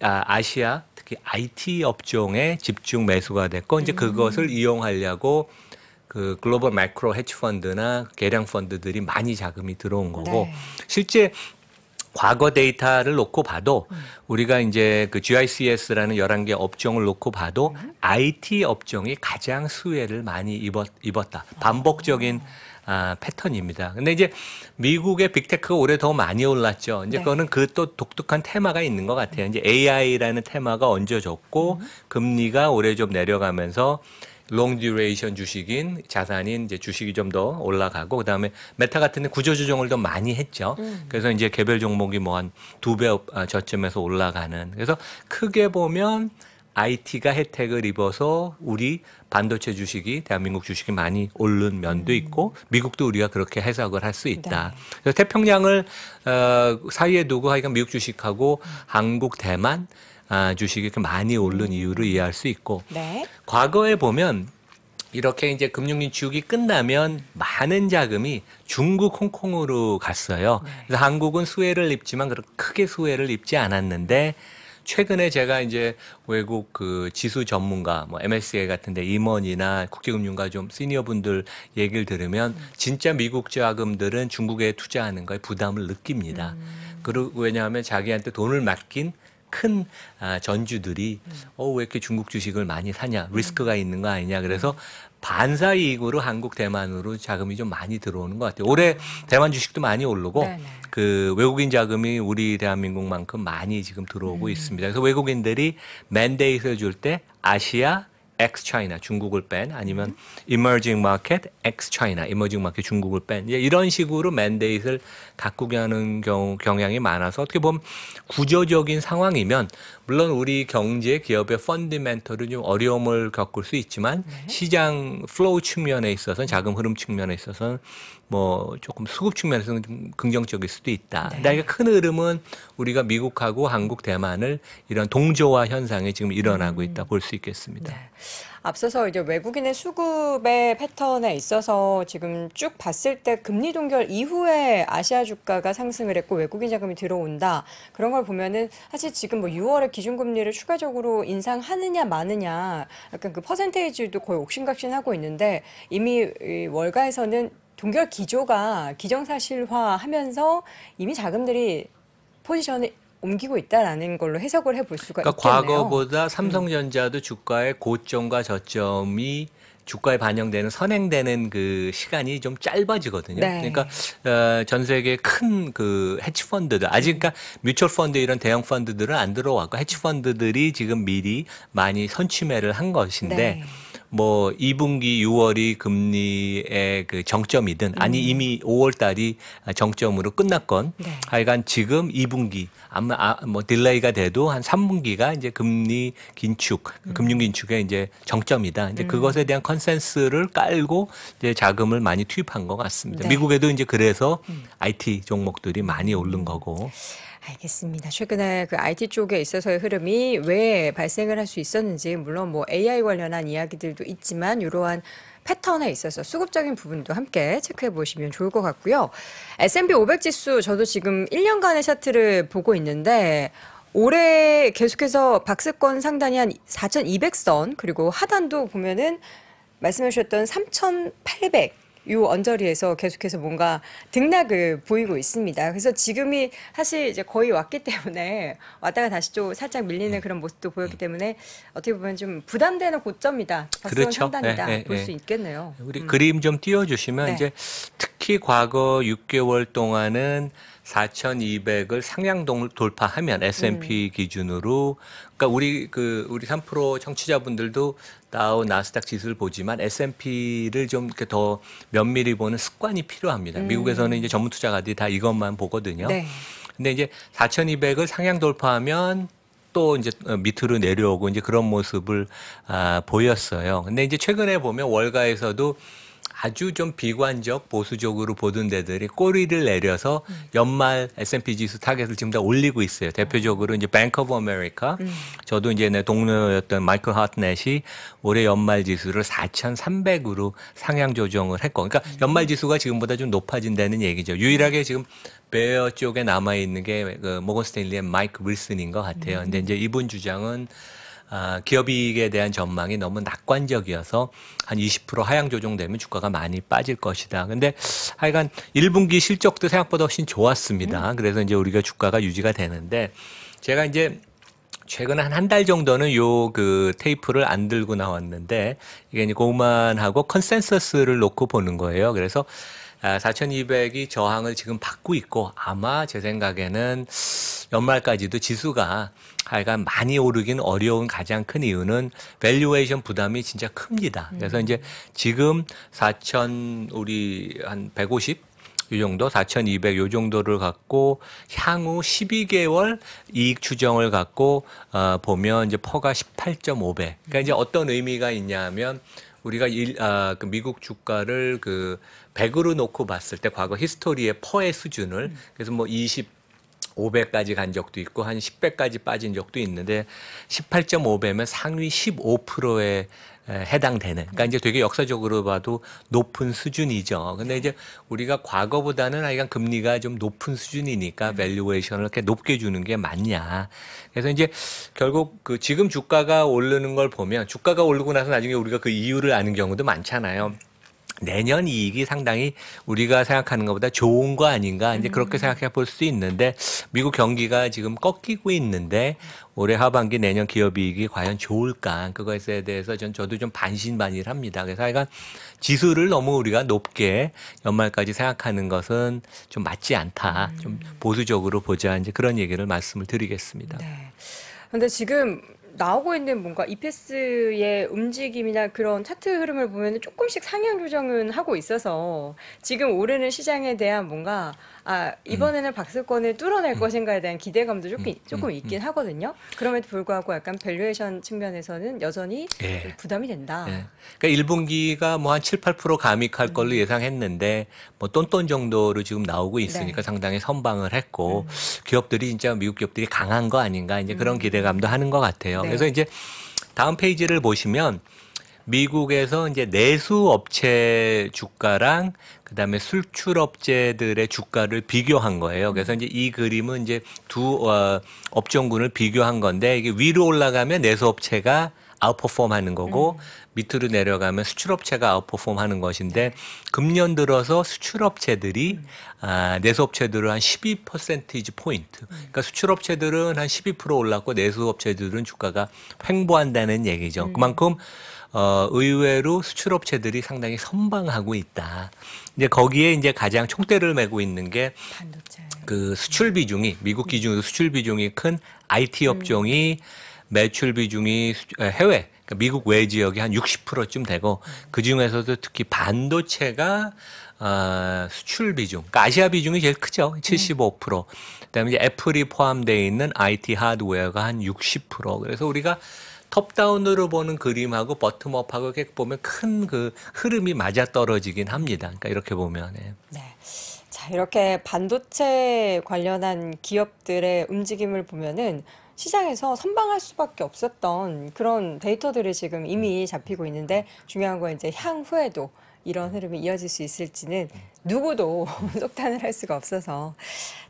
아, 아시아 특히 IT 업종에 집중 매수가 됐고 이제 음. 그것을 이용하려고 그 글로벌 마이크로 헤지 펀드나 계량 펀드들이 많이 자금이 들어온 거고 네. 실제 과거 데이터를 놓고 봐도 음. 우리가 이제 그 GICS라는 11개 업종을 놓고 봐도 음. 네. IT 업종이 가장 수혜를 많이 입었, 입었다. 아. 반복적인 아, 패턴입니다. 근데 이제 미국의 빅테크가 올해 더 많이 올랐죠. 이제 네. 그거는 그 또 독특한 테마가 있는 것 같아요. 이제 AI라는 테마가 얹어졌고 음. 금리가 올해 좀 내려가면서 롱 듀레이션 주식인 자산인 이제 주식이 좀 더 올라가고 그다음에 메타 같은 데 구조 조정을 더 많이 했죠. 음. 그래서 이제 개별 종목이 뭐 한 두배 아, 저점에서 올라가는. 그래서 크게 보면 IT가 혜택을 입어서 우리 반도체 주식이 대한민국 주식이 많이 오른 면도 음. 있고 미국도 우리가 그렇게 해석을 할 수 있다. 네. 그래서 태평양을 어, 사이에 두고 하여간 미국 주식하고 음. 한국, 대만 아, 주식이 많이 오른 이유를 이해할 수 있고 네. 과거에 보면 이렇게 이제 금융위 주기 끝나면 많은 자금이 중국 홍콩으로 갔어요. 네. 그래서 한국은 수혜를 입지만 그렇게 크게 수혜를 입지 않았는데 최근에 제가 이제 외국 그 지수 전문가 뭐 MSCI 같은데 임원이나 국제금융가 좀 시니어 분들 얘기를 들으면 음. 진짜 미국 자금들은 중국에 투자하는 거에 부담을 느낍니다. 음. 그리고 왜냐하면 자기한테 돈을 맡긴 큰 아, 전주들이 어 왜 이렇게 중국 주식을 많이 사냐 음. 리스크가 있는 거 아니냐 그래서 음. 반사 이익으로 한국 대만으로 자금이 좀 많이 들어오는 것 같아요. 올해 대만 주식도 많이 오르고 네네. 네. 그 외국인 자금이 우리 대한민국만큼 많이 지금 들어오고 음. 있습니다. 그래서 외국인들이 맨데이트를 줄 때 아시아 ex China 중국을 뺀 아니면 emerging market ex China emerging market 중국을 뺀 이런 식으로 맨데이트를 바꾸게 하는 경우, 경향이 많아서 어떻게 보면 구조적인 상황이면 물론 우리 경제 기업의 펀디멘털은 좀 어려움을 겪을 수 있지만 네. 시장 플로우 측면에 있어서는 자금 흐름 측면에 있어서는 뭐 조금 수급 측면에서는 좀 긍정적일 수도 있다. 네. 그러니까 큰 흐름은 우리가 미국하고 한국, 대만을 이런 동조화 현상이 지금 일어나고 있다 음. 볼수 있겠습니다. 네. 앞서서 이제 외국인의 수급의 패턴에 있어서 지금 쭉 봤을 때 금리 동결 이후에 아시아 주가가 상승을 했고 외국인 자금이 들어온다 그런 걸 보면은 사실 지금 뭐 6월에 기준금리를 추가적으로 인상하느냐 마느냐 약간 그 퍼센테이지도 거의 옥신각신하고 있는데 이미 월가에서는 동결 기조가 기정사실화하면서 이미 자금들이 포지션을 옮기고 있다라는 걸로 해석을 해 볼 수가 그러니까 있겠네요. 과거보다 음. 삼성전자도 음. 주가의 고점과 저점이 주가에 반영되는 선행되는 그 시간이 좀 짧아지거든요. 네. 그러니까 어, 전 세계 큰그 해치 펀드들 아직 그니까 뮤추얼 펀드 이런 대형 펀드들은 안 들어왔고 해치 펀드들이 지금 미리 많이 선취매를 한 것인데 네. 뭐 2분기 6월이 금리의 그 정점이든 아니 음. 이미 5월 달이 정점으로 끝났건 네. 하여간 지금 2분기 아마 아, 뭐 딜레이가 돼도 한 3분기가 이제 금리 긴축, 음. 금융 긴축의 이제 정점이다. 이제 음. 그것에 대한 컨센스를 깔고 이제 자금을 많이 투입한 것 같습니다. 네. 미국에도 이제 그래서 음. IT 종목들이 많이 오른 거고. 알겠습니다. 최근에 그 IT 쪽에 있어서의 흐름이 왜 발생을 할 수 있었는지 물론 뭐 AI 관련한 이야기들도 있지만 이러한 패턴에 있어서 수급적인 부분도 함께 체크해 보시면 좋을 것 같고요. S&P 500 지수 저도 지금 1년간의 차트를 보고 있는데 올해 계속해서 박스권 상단이 한 4,200선 그리고 하단도 보면은 말씀해 주셨던 3,800요 언저리에서 계속해서 뭔가 등락을 보이고 있습니다. 그래서 지금이 사실 이제 거의 왔기 때문에 왔다가 다시 좀 살짝 밀리는 음. 그런 모습도 보였기 음. 때문에 어떻게 보면 좀 부담되는 고점이다. 그렇죠. 단이다 네, 예, 네, 예, 볼수 예. 있겠네요. 우리 음. 그림 좀 띄워주시면 네. 이제 특히 과거 6개월 동안은 4,200을 상향 돌파하면 S&P 음. 네. 기준으로 그러니까 우리 그 우리 3% 청취자분들도 다우 나스닥 지수를 보지만 S&P를 좀 이렇게 더 면밀히 보는 습관이 필요합니다. 음. 미국에서는 이제 전문 투자가들이 다 이것만 보거든요. 네. 근데 이제 4,200을 상향 돌파하면 또 이제 어, 밑으로 내려오고 이제 그런 모습을 아, 보였어요. 근데 이제 최근에 보면 월가에서도 아주 좀 비관적 보수적으로 보던 데들이 꼬리를 내려서 연말 S&P 지수 타겟을 지금 다 올리고 있어요. 대표적으로 이제 뱅크 오브 아메리카. 저도 이제 내 동료였던 마이클 하트넷이 올해 연말 지수를 4,300으로 상향 조정을 했고. 그러니까 음. 연말 지수가 지금보다 좀 높아진다는 얘기죠. 유일하게 지금 베어 쪽에 남아 있는 게그 모건 스탠리의 마이크 윌슨인 것 같아요. 음. 근데 이제 이분 주장은 아, 기업이익에 대한 전망이 너무 낙관적이어서 한 20% 하향 조정되면 주가가 많이 빠질 것이다. 근데 하여간 1분기 실적도 생각보다 훨씬 좋았습니다. 음. 그래서 이제 우리가 주가가 유지가 되는데 제가 이제 최근 한 한 달 정도는 요 그 테이프를 안 들고 나왔는데 이게 이제 고만하고 컨센서스를 놓고 보는 거예요. 그래서 4,200이 아, 저항을 지금 받고 있고 아마 제 생각에는 연말까지도 지수가 하여간 많이 오르긴 어려운 가장 큰 이유는 밸류에이션 부담이 진짜 큽니다. 음. 그래서 이제 지금 4,000 우리 한 150? 이 정도 4,200 요 정도를 갖고 향후 12개월 이익 추정을 갖고 어 보면 이제 퍼가 18.5배. 그러니까 이제 음. 어떤 의미가 있냐면 우리가 일, 아, 그 미국 주가를 그 100으로 놓고 봤을 때 과거 히스토리의 퍼의 수준을 음. 그래서 뭐 20, 5배까지 간 적도 있고 한 10배까지 빠진 적도 있는데 18.5배면 상위 15%의 해당되는. 그러니까 이제 되게 역사적으로 봐도 높은 수준이죠. 근데 네. 이제 우리가 과거보다는 하여간 금리가 좀 높은 수준이니까 밸류에이션을 음. 이렇게 높게 주는 게 맞냐. 그래서 이제 결국 그 지금 주가가 오르는 걸 보면 주가가 오르고 나서 나중에 우리가 그 이유를 아는 경우도 많잖아요. 내년 이익이 상당히 우리가 생각하는 것보다 좋은 거 아닌가 이제 그렇게 음. 생각해 볼 수 있는데 미국 경기가 지금 꺾이고 있는데 올해 하반기 내년 기업이익이 과연 좋을까 그거에 대해서 전 저도 좀 반신반의합니다. 그래서 하여간 지수를 너무 우리가 높게 연말까지 생각하는 것은 좀 맞지 않다. 음. 좀 보수적으로 보자 이제 그런 얘기를 말씀을 드리겠습니다. 네. 근데 지금 나오고 있는 뭔가 이패스의 움직임이나 그런 차트 흐름을 보면 조금씩 상향 조정은 하고 있어서 지금 오르는 시장에 대한 뭔가 아 이번에는 음. 박스권을 뚫어낼 음. 것인가에 대한 기대감도 조금 음, 조금 음, 있긴 음. 하거든요. 그럼에도 불구하고 약간 밸류에이션 측면에서는 여전히 예. 부담이 된다. 예. 그러니까 1분기가 뭐 한 7, 8% 감익할 걸로 예상했는데 뭐 똔똔 정도로 지금 나오고 있으니까 네. 상당히 선방을 했고 기업들이 진짜 미국 기업들이 강한 거 아닌가 이제 그런 기대감도 하는 것 같아요. 네. 그래서 이제 다음 페이지를 보시면 미국에서 이제 내수 업체 주가랑 그다음에 술출업체들의 주가를 비교한 거예요. 그래서 이제 이 그림은 이제 두 어, 업종군을 비교한 건데 이게 위로 올라가면 내수업체가 아웃퍼폼하는 거고 음. 밑으로 내려가면 수출업체가 아웃퍼폼 하는 것인데 금년 들어서 수출업체들이 아, 내수업체들은 한 12%이지 포인트. 그러니까 수출업체들은 한 12% 올랐고 내수업체들은 주가가 횡보한다는 얘기죠. 음. 그만큼 어, 의외로 수출업체들이 상당히 선방하고 있다. 이제 거기에 이제 가장 총대를 메고 있는 게그 수출 비중이 미국 네. 기준으로 수출 비중이 큰 IT 음. 업종이 매출 비중이 해외 그러니까 미국 외 지역이 한 60%쯤 되고 그 중에서도 특히 반도체가 어, 수출 비중, 그러니까 아시아 비중이 제일 크죠. 75%. 그다음에 이제 애플이 포함되어 있는 IT 하드웨어가 한 60%. 그래서 우리가 톱다운으로 보는 그림하고 버텀업하고 이렇게 보면 큰 그 흐름이 맞아 떨어지긴 합니다. 그러니까 이렇게 보면. 네. 네. 자, 이렇게 반도체 관련한 기업들의 움직임을 보면은 시장에서 선방할 수밖에 없었던 그런 데이터들이 지금 이미 음. 잡히고 있는데 중요한 건 이제 향후에도 이런 흐름이 이어질 수 있을지는 음. 누구도 속단을 할 수가 없어서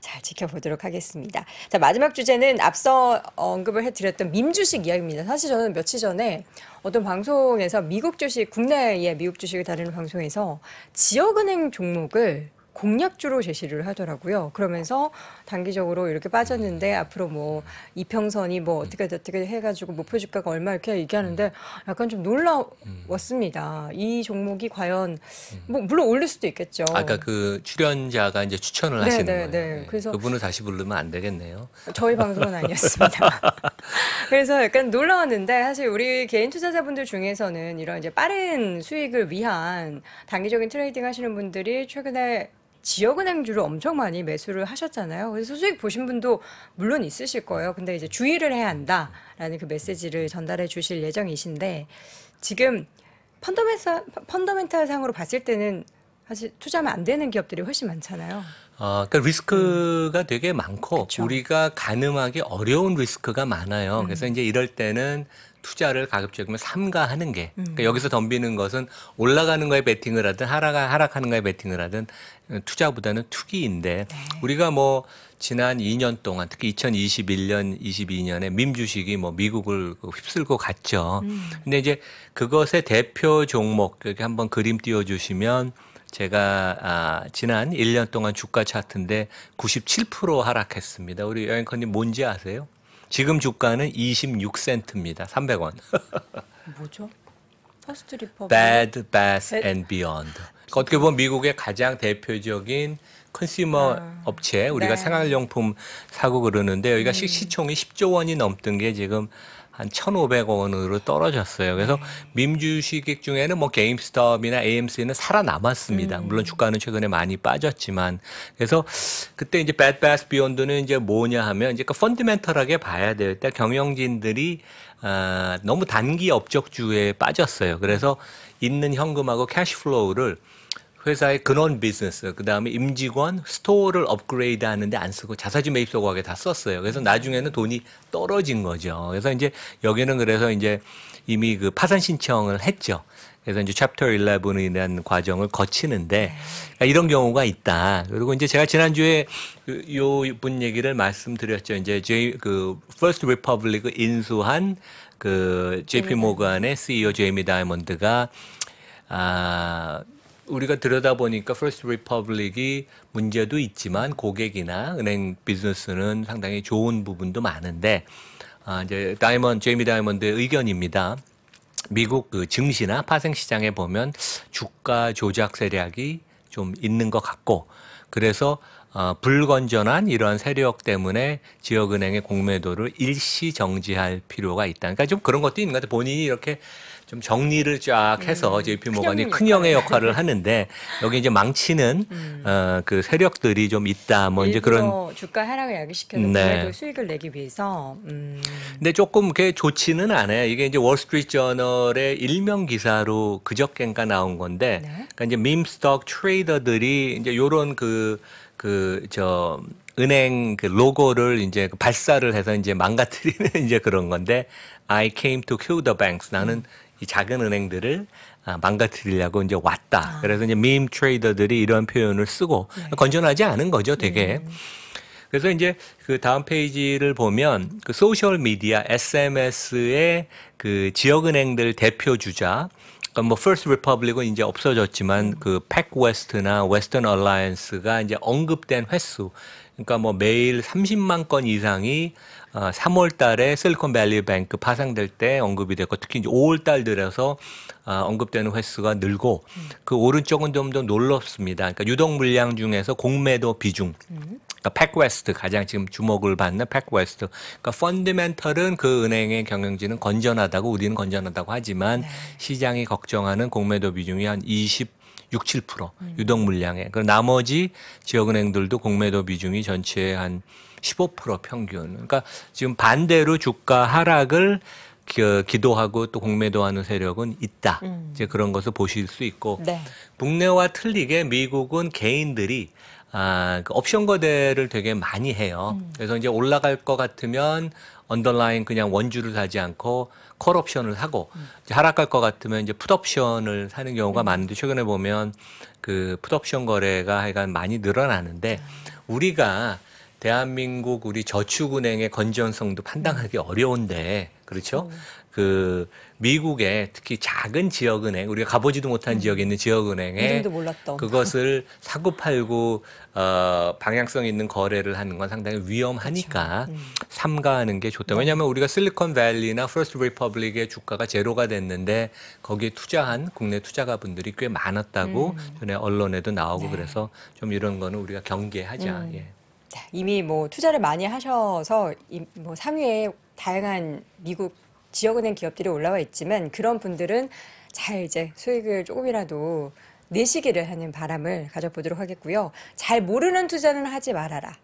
잘 지켜보도록 하겠습니다. 자, 마지막 주제는 앞서 언급을 해드렸던 민 주식 이야기입니다. 사실 저는 며칠 전에 어떤 방송에서 미국 주식, 국내의 미국 주식을 다루는 방송에서 지역은행 종목을 공략주로 제시를 하더라고요. 그러면서 단기적으로 이렇게 빠졌는데 앞으로 뭐 이평선이 뭐 어떻게 어떻게 해가지고 목표 주가가 얼마 이렇게 얘기하는데 약간 좀 놀라웠습니다. 음. 이 종목이 과연 음. 뭐 물론 올릴 수도 있겠죠. 아까 그 출연자가 이제 추천을 하시는 네, 네, 거예요. 네. 네. 그래서 그분을 다시 부르면 안 되겠네요. 저희 방송은 아니었습니다. 그래서 약간 놀라웠는데 사실 우리 개인 투자자분들 중에서는 이런 이제 빠른 수익을 위한 단기적인 트레이딩 하시는 분들이 최근에 지역은행주를 엄청 많이 매수를 하셨잖아요. 그래서 수익 보신 분도 물론 있으실 거예요. 근데 이제 주의를 해야 한다라는 그 메시지를 전달해 주실 예정이신데 지금 펀더멘탈, 펀더멘탈 상으로 봤을 때는 사실 투자하면 안 되는 기업들이 훨씬 많잖아요. 아, 그러니까 리스크가 음. 되게 많고 그쵸. 우리가 가늠하기 어려운 리스크가 많아요. 음. 그래서 이제 이럴 때는 투자를 가급적이면 삼가하는 게 그러니까 음. 여기서 덤비는 것은 올라가는 거에 베팅을 하든 하락 하락하는 거에 베팅을 하든 어, 투자보다는 투기인데 네. 우리가 뭐 지난 2년 동안 특히 2021년 22년에 민 주식이 뭐 미국을 그 휩쓸고 갔죠. 음. 근데 이제 그것의 대표 종목 이렇게 한번 그림 띄워 주시면 제가 아, 지난 1년 동안 주가 차트인데 97% 하락했습니다. 우리 여행커님 뭔지 아세요? 지금 주가는 26센트입니다. 300원. 뭐죠? 퍼스트 리퍼. Bad, Bath and Beyond. 어떻게 보면 미국의 가장 대표적인 컨슈머 아, 업체 우리가 네. 생활용품 사고 그러는데 여기가 음. 시총이 10조 원이 넘던 게 지금 한1 5 0 0 원으로 떨어졌어요. 그래서 네. 민주주식 중에는 뭐 게임스톱이나 AMC는 살아남았습니다. 음. 물론 주가는 최근에 많이 빠졌지만 그래서 그때 이제 배드바스 비욘드는 이제 뭐냐 하면 이제 그 펀드멘털하게 봐야 될 때, 경영진들이 아, 너무 단기 업적주에 빠졌어요. 그래서 네. 있는 현금하고 캐시플로우를 회사의 근원 비즈니스, 그 다음에 임직원, 스토어를 업그레이드 하는데 안 쓰고 자사주 매입 소각에 다 썼어요. 그래서 나중에는 돈이 떨어진 거죠. 그래서 이제 여기는 그래서 이제 이미 그 파산 신청을 했죠. 그래서 이제 챕터 11에 대한 과정을 거치는데 네. 그러니까 이런 경우가 있다. 그리고 이제 제가 지난주에 요분 얘기를 말씀드렸죠. 이제 제그 퍼스트 리퍼블릭을 인수한 그 JP 모간의 CEO 제이미 다이먼드가아 우리가 들여다보니까 퍼스트 리퍼블릭이 문제도 있지만 고객이나 은행 비즈니스는 상당히 좋은 부분도 많은데 아, 이제 다이먼 제이미 다이먼드의 의견입니다. 미국 그 증시나 파생 시장에 보면 주가 조작 세력이 좀 있는 것 같고 그래서 어, 불건전한 이러한 세력 때문에 지역은행의 공매도를 일시 정지할 필요가 있다. 그러니까 좀 그런 것도 있는 것 같아요. 본인이 이렇게 좀 정리를 쫙 해서 음. JP모건이 큰형의 역할을 하는데 여기 이제 망치는 음. 어, 그 세력들이 좀 있다. 뭐 이제 그런 주가 하락을 야기시켜서 네. 수익을 내기 위해서. 음. 근데 조금 그게 좋지는 않아요. 이게 이제 월스트리트 저널의 일명 기사로 그저께인가 나온 건데, 네. 그러니까 이제 밈스톡 트레이더들이 이제 요런 그 그 저 은행 그 로고를 이제 그 발사를 해서 이제 망가뜨리는 이제 그런 건데 I came to kill the banks 나는 음. 이 작은 은행들을 아, 망가뜨리려고 이제 왔다. 아. 그래서 이제 밈 트레이더들이 이런 표현을 쓰고 네. 건전하지 않은 거죠, 되게. 네. 그래서 이제 그 다음 페이지를 보면 그 소셜 미디어 SMS의 그 지역 은행들 대표 주자 그러니까 뭐 퍼스트 리퍼블릭은 이제 없어졌지만 음. 그 팩웨스트나 웨스턴 얼라이언스가 이제 언급된 횟수 그러니까 뭐 매일 30만 건 이상이 3월 아, 달에 실리콘밸리 뱅크 파생될 때 언급이 됐고 특히 이제 5월 달 들어서 아, 언급되는 횟수가 늘고 그 오른쪽은 좀 더 놀랍습니다. 그러니까 유동 물량 중에서 공매도 비중. 그까 그러니까 팩웨스트 가장 지금 주목을 받는 팩웨스트. 그러니까 펀드멘털은 그 은행의 경영진은 건전하다고 우리는 건전하다고 하지만 네. 시장이 걱정하는 공매도 비중이 한20 6, 7% 유동 물량에. 그 나머지 지역은행들도 공매도 비중이 전체의 한 15% 평균. 그러니까 지금 반대로 주가 하락을 어, 기도하고 또 공매도하는 세력은 있다. 음. 이제 그런 것을 보실 수 있고 네. 국내와 틀리게 미국은 개인들이 아, 그 옵션 거래를 되게 많이 해요. 음. 그래서 이제 올라갈 것 같으면 언더라인 그냥 원주를 사지 않고 콜옵션을 하고 음. 이제 하락할 것 같으면 이제 풋옵션을 사는 경우가 음. 많은데 최근에 보면 그 풋옵션 거래가 하여간 많이 늘어나는데 네. 우리가 대한민국 우리 저축은행의 건전성도 판단하기 음. 어려운데 그렇죠? 그 미국의 특히 작은 지역은행 우리가 가보지도 못한 음. 지역에 있는 지역은행에 그것을 사고 팔고 어, 방향성 있는 거래를 하는 건 상당히 위험하니까 음. 삼가하는 게 좋다. 네. 왜냐하면 우리가 실리콘밸리나 퍼스트 리퍼블릭의 주가가 제로가 됐는데 거기에 투자한 국내 투자가분들이 꽤 많았다고 음. 전에 언론에도 나오고 네. 그래서 좀 이런 거는 우리가 경계하자. 음. 예. 이미 뭐 투자를 많이 하셔서 이, 뭐상위에 다양한 미국 지역은행 기업들이 올라와 있지만 그런 분들은 잘 이제 수익을 조금이라도 내시기를 하는 바람을 가져보도록 하겠고요. 잘 모르는 투자는 하지 말아라.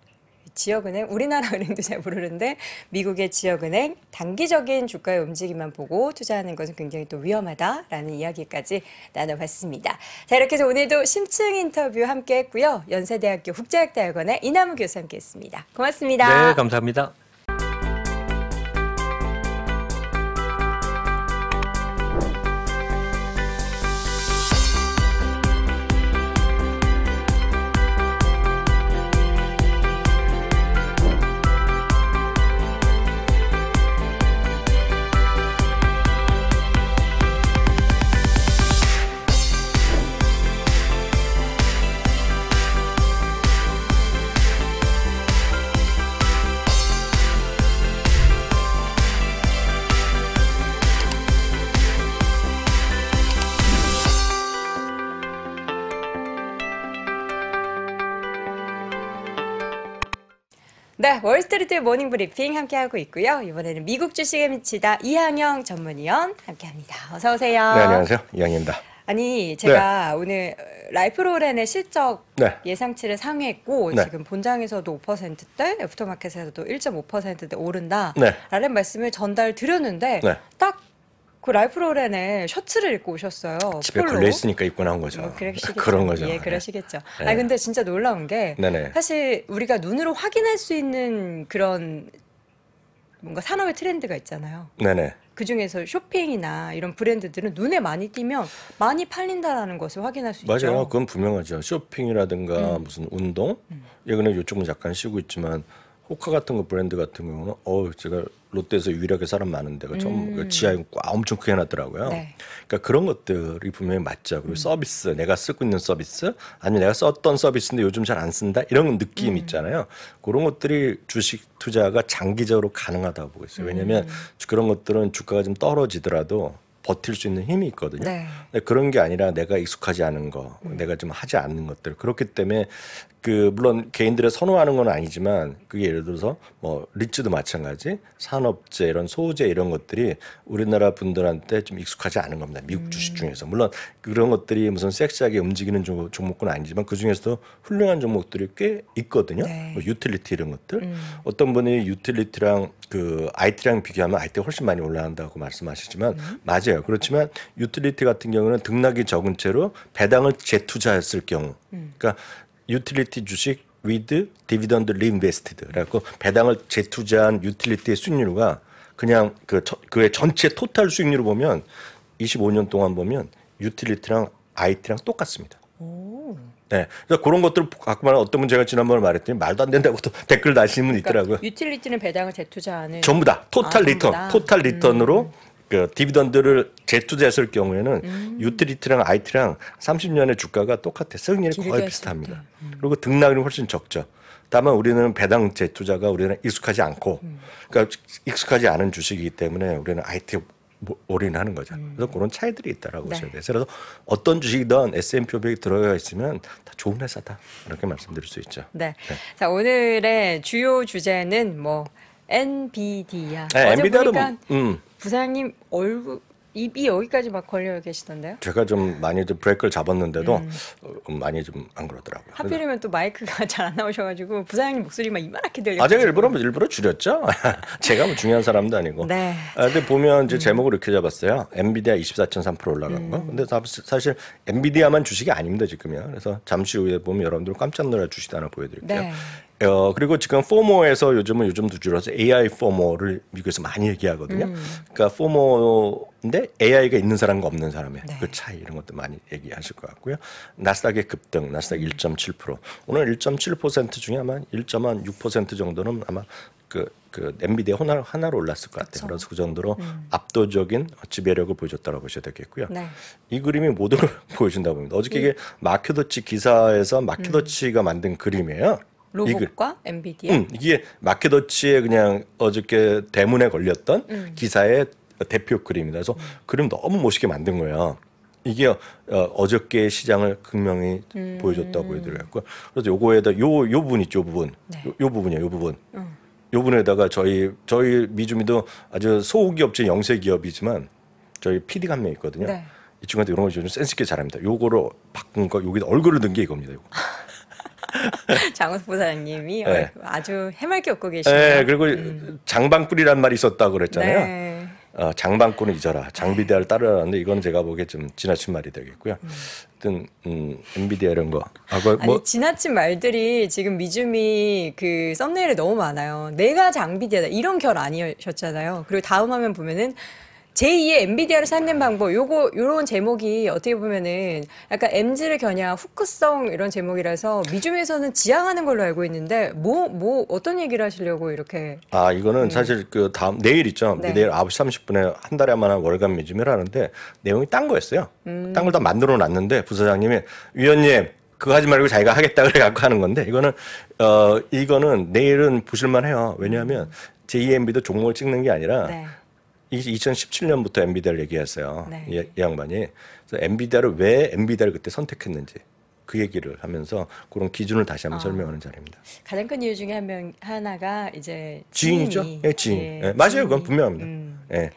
지역은행, 우리나라 은행도 잘 모르는데 미국의 지역은행 단기적인 주가의 움직임만 보고 투자하는 것은 굉장히 또 위험하다라는 이야기까지 나눠봤습니다. 자 이렇게 해서 오늘도 심층 인터뷰 함께했고요. 연세대학교 국제학대학원의 이남우 교수 함께했습니다. 고맙습니다. 네, 감사합니다. 월스트리트 모닝 브리핑 함께하고 있고요. 이번에는 미국 주식에 미치다 이한영 전문위원 함께합니다. 어서 오세요. 네, 안녕하세요. 이한영입니다. 아니 제가 네. 오늘 라이프로렌의 실적 네. 예상치를 상회했고 네. 지금 본장에서도 5%대, 애프터마켓에서도 1.5%대 오른다라는 네. 말씀을 전달 드렸는데 네. 딱 그라이프 로렌의 셔츠를 입고 오셨어요. 집에 폴로. 걸려 있으니까 입고 나온 거죠. 뭐 그런 거죠. 예, 네. 그러시겠죠. 네. 아 근데 진짜 놀라운 게 네네. 사실 우리가 눈으로 확인할 수 있는 그런 뭔가 산업의 트렌드가 있잖아요. 네네. 그 중에서 쇼핑이나 이런 브랜드들은 눈에 많이 띄면 많이 팔린다라는 것을 확인할 수 맞아요. 있죠. 맞아요. 그건 분명하죠. 쇼핑이라든가 음. 무슨 운동, 음. 예근에 요쪽은 약간 쉬고 있지만 호카 같은 거 브랜드 같은 경우는 어 제가 롯데에서 유일하게 사람 많은 데가 좀 음. 그 지하에 엄청 크게 놨더라고요. 네. 그러니까 그런 것들이 분명히 맞죠. 그리고 음. 서비스, 내가 쓰고 있는 서비스, 아니면 내가 썼던 서비스인데 요즘 잘 안 쓴다 이런 느낌 음. 있잖아요. 그런 것들이 주식 투자가 장기적으로 가능하다고 보고 있어요. 왜냐하면 음. 그런 것들은 주가가 좀 떨어지더라도 버틸 수 있는 힘이 있거든요. 네. 근데 그런 게 아니라 내가 익숙하지 않은 거, 음. 내가 좀 하지 않는 것들. 그렇기 때문에 그 물론 개인들의 선호하는 건 아니지만 그게 예를 들어서 뭐 리츠도 마찬가지 산업재 이런 소재 이런 것들이 우리나라 분들한테 좀 익숙하지 않은 겁니다. 미국 주식 음. 중에서 물론 그런 것들이 무슨 섹시하게 움직이는 종목은 아니지만 그 중에서도 훌륭한 종목들이 꽤 있거든요. 네. 뭐 유틸리티 이런 것들 음. 어떤 분이 유틸리티랑 그 IT랑 비교하면 IT가 훨씬 많이 올라간다고 말씀하시지만 음. 맞아요. 그렇지만 유틸리티 같은 경우는 등락이 적은 채로 배당을 재투자했을 경우 음. 그러니까 유틸리티 주식 위드 디비던드 리인베스티드라고 배당을 재투자한 유틸리티의 수익률과 그냥 그 저, 그의 전체 토탈 수익률을 보면 25년 동안 보면 유틸리티랑 IT랑 똑같습니다. 네. 그래서 그런 것들을 갖고 말한 어떤 문제가 지난번에 말했더니 말도 안 된다고 또 댓글 다시는 분 그러니까 있더라고요. 유틸리티는 배당을 재투자하는 전부 다 토탈 아, 리턴, 토탈 리턴으로 음. 그 디비던드를 재투자했을 경우에는 음. 유틸리티랑 아이트랑 30년의 주가가 똑같아. 승률이 거의 비슷합니다. 음. 그리고 등락률이 훨씬 적죠. 다만 우리는 배당 재투자가 우리는 익숙하지 않고 음. 그러니까 익숙하지 않은 주식이기 때문에 우리는 아이 뭐 올인하는 거죠. 음. 그래서 그런 차이들이 있다라고 네. 보셔야 돼요. 그래서 어떤 주식이든 S&P 500이 들어가 있으면 다 좋은 회사다 이렇게 말씀드릴 수 있죠. 네. 네. 자 오늘의 주요 주제는 뭐 n v i d 네, n v i d i 보니까... 음. 부사장님 얼굴 입이 여기까지 막 걸려 계시던데요? 제가 좀 많이 좀 브레이크를 잡았는데도 음. 많이 좀 안 그러더라고요. 하필이면 또 마이크가 잘 안 나오셔가지고 부사장님 목소리만 이만하게 들려. 아 제가 일부러 뭐 일부러 줄였죠. 제가 뭐 중요한 사람도 아니고. 네. 아, 근데 보면 이제 음. 제목을 이렇게 잡았어요. 엔비디아 24.3% 올라간 음. 거. 근데 사실 엔비디아만 주식이 아닙니다 지금요. 그래서 잠시 후에 보면 여러분들 깜짝 놀라 주식 하나 보여드릴게요. 네. 어, 그리고 지금 포머에서 요즘은 요즘도 줄어서 AI 포머를 미국에서 많이 얘기하거든요. 음. 그러니까 포머인데 AI가 있는 사람과 없는 사람의 네. 그 차이 이런 것도 많이 얘기하실 것 같고요. 나스닥의 급등, 나스닥 음. 1.7% 오늘 1.7% 중에 아마 1.6% 정도는 아마 그, 그 엔비디아 하나, 하나로 올랐을 것 같아요. 그렇 그래서 그 정도로 음. 압도적인 지배력을 보여줬다고 보셔야 되겠고요. 네. 이 그림이 모두걸 보여준다고 봅니다. 어저께 예. 이게 마큐더치 기사에서 마큐더치가 음. 만든 그림이에요. 로봇과 이 엔비디아. 음, 이게 마켓더치에 그냥 어저께 대문에 걸렸던 음. 기사의 대표 그림이다. 그래서 음. 그림 너무 멋있게 만든 거예요. 이게 어, 저께 시장을 극명히 음. 보여줬다고 보여드렸고 그래서 요거에다 요 요 부분 있죠 부분 네. 요, 요 부분이에요 요 부분 음. 요 부분에다가 저희 저희 미주미도 아주 소기업체 영세 기업이지만 저희 PD가 한 명 있거든요 네. 이 친구한테 이런 거좀 센스 있게 잘합니다 요거로 바꾼 거 여기 다 얼굴을 넣은 게 이겁니다 요거 장우석 부사장님이 네. 아주 해맑게 웃고 네, 계시네요. 네, 그리고 음. 장방꿀이란 말이 있었다고 그랬잖아요. 네. 어, 장방꾼은 잊어라. 장비대를 화 따르라는데 이건 제가 보기에 좀 지나친 말이 되겠고요. 음. 하여튼 음, 엔비디아 이런 거. 아, 그 뭐, 아니 지나친 말들이 지금 미주미 그 썸네일에 너무 많아요. 내가 장비대다 이런 결 아니셨잖아요. 그리고 다음 화면 보면은 제2의 엔비디아를 찾는 방법, 요거, 요런 제목이 어떻게 보면은 약간 엠 g 를 겨냥 후크성 이런 제목이라서 미중에서는 지향하는 걸로 알고 있는데 뭐, 뭐, 어떤 얘기를 하시려고 이렇게. 아, 이거는 음. 사실 그 다음, 내일 있죠. 네. 내일 9시 30분에 한 달에 만한 월간 미즘을 하는데 내용이 딴 거였어요. 음. 딴걸 다 만들어 놨는데 부사장님이 위원님, 그거 하지 말고 자기가 하겠다 그래갖고 하는 건데 이거는, 어, 이거는 내일은 보실만 해요. 왜냐하면 음. 제 j 엠비도 종목을 찍는 게 아니라 네. 2017년부터 엔비디아를 얘기했어요. 네. 이, 이, 양반이. 그래서 엔비디아를 왜 엔비디아를 그때 선택했는지 그 얘기를 하면서 그런 기준을 다시 한번 어. 설명하는 자리입니다. 가장 큰 이유 중에 한 명 하나가 이제 지인이죠. 지인 예, 지인. 예, 예, 맞아요. 그건 분명합니다. 음. 예.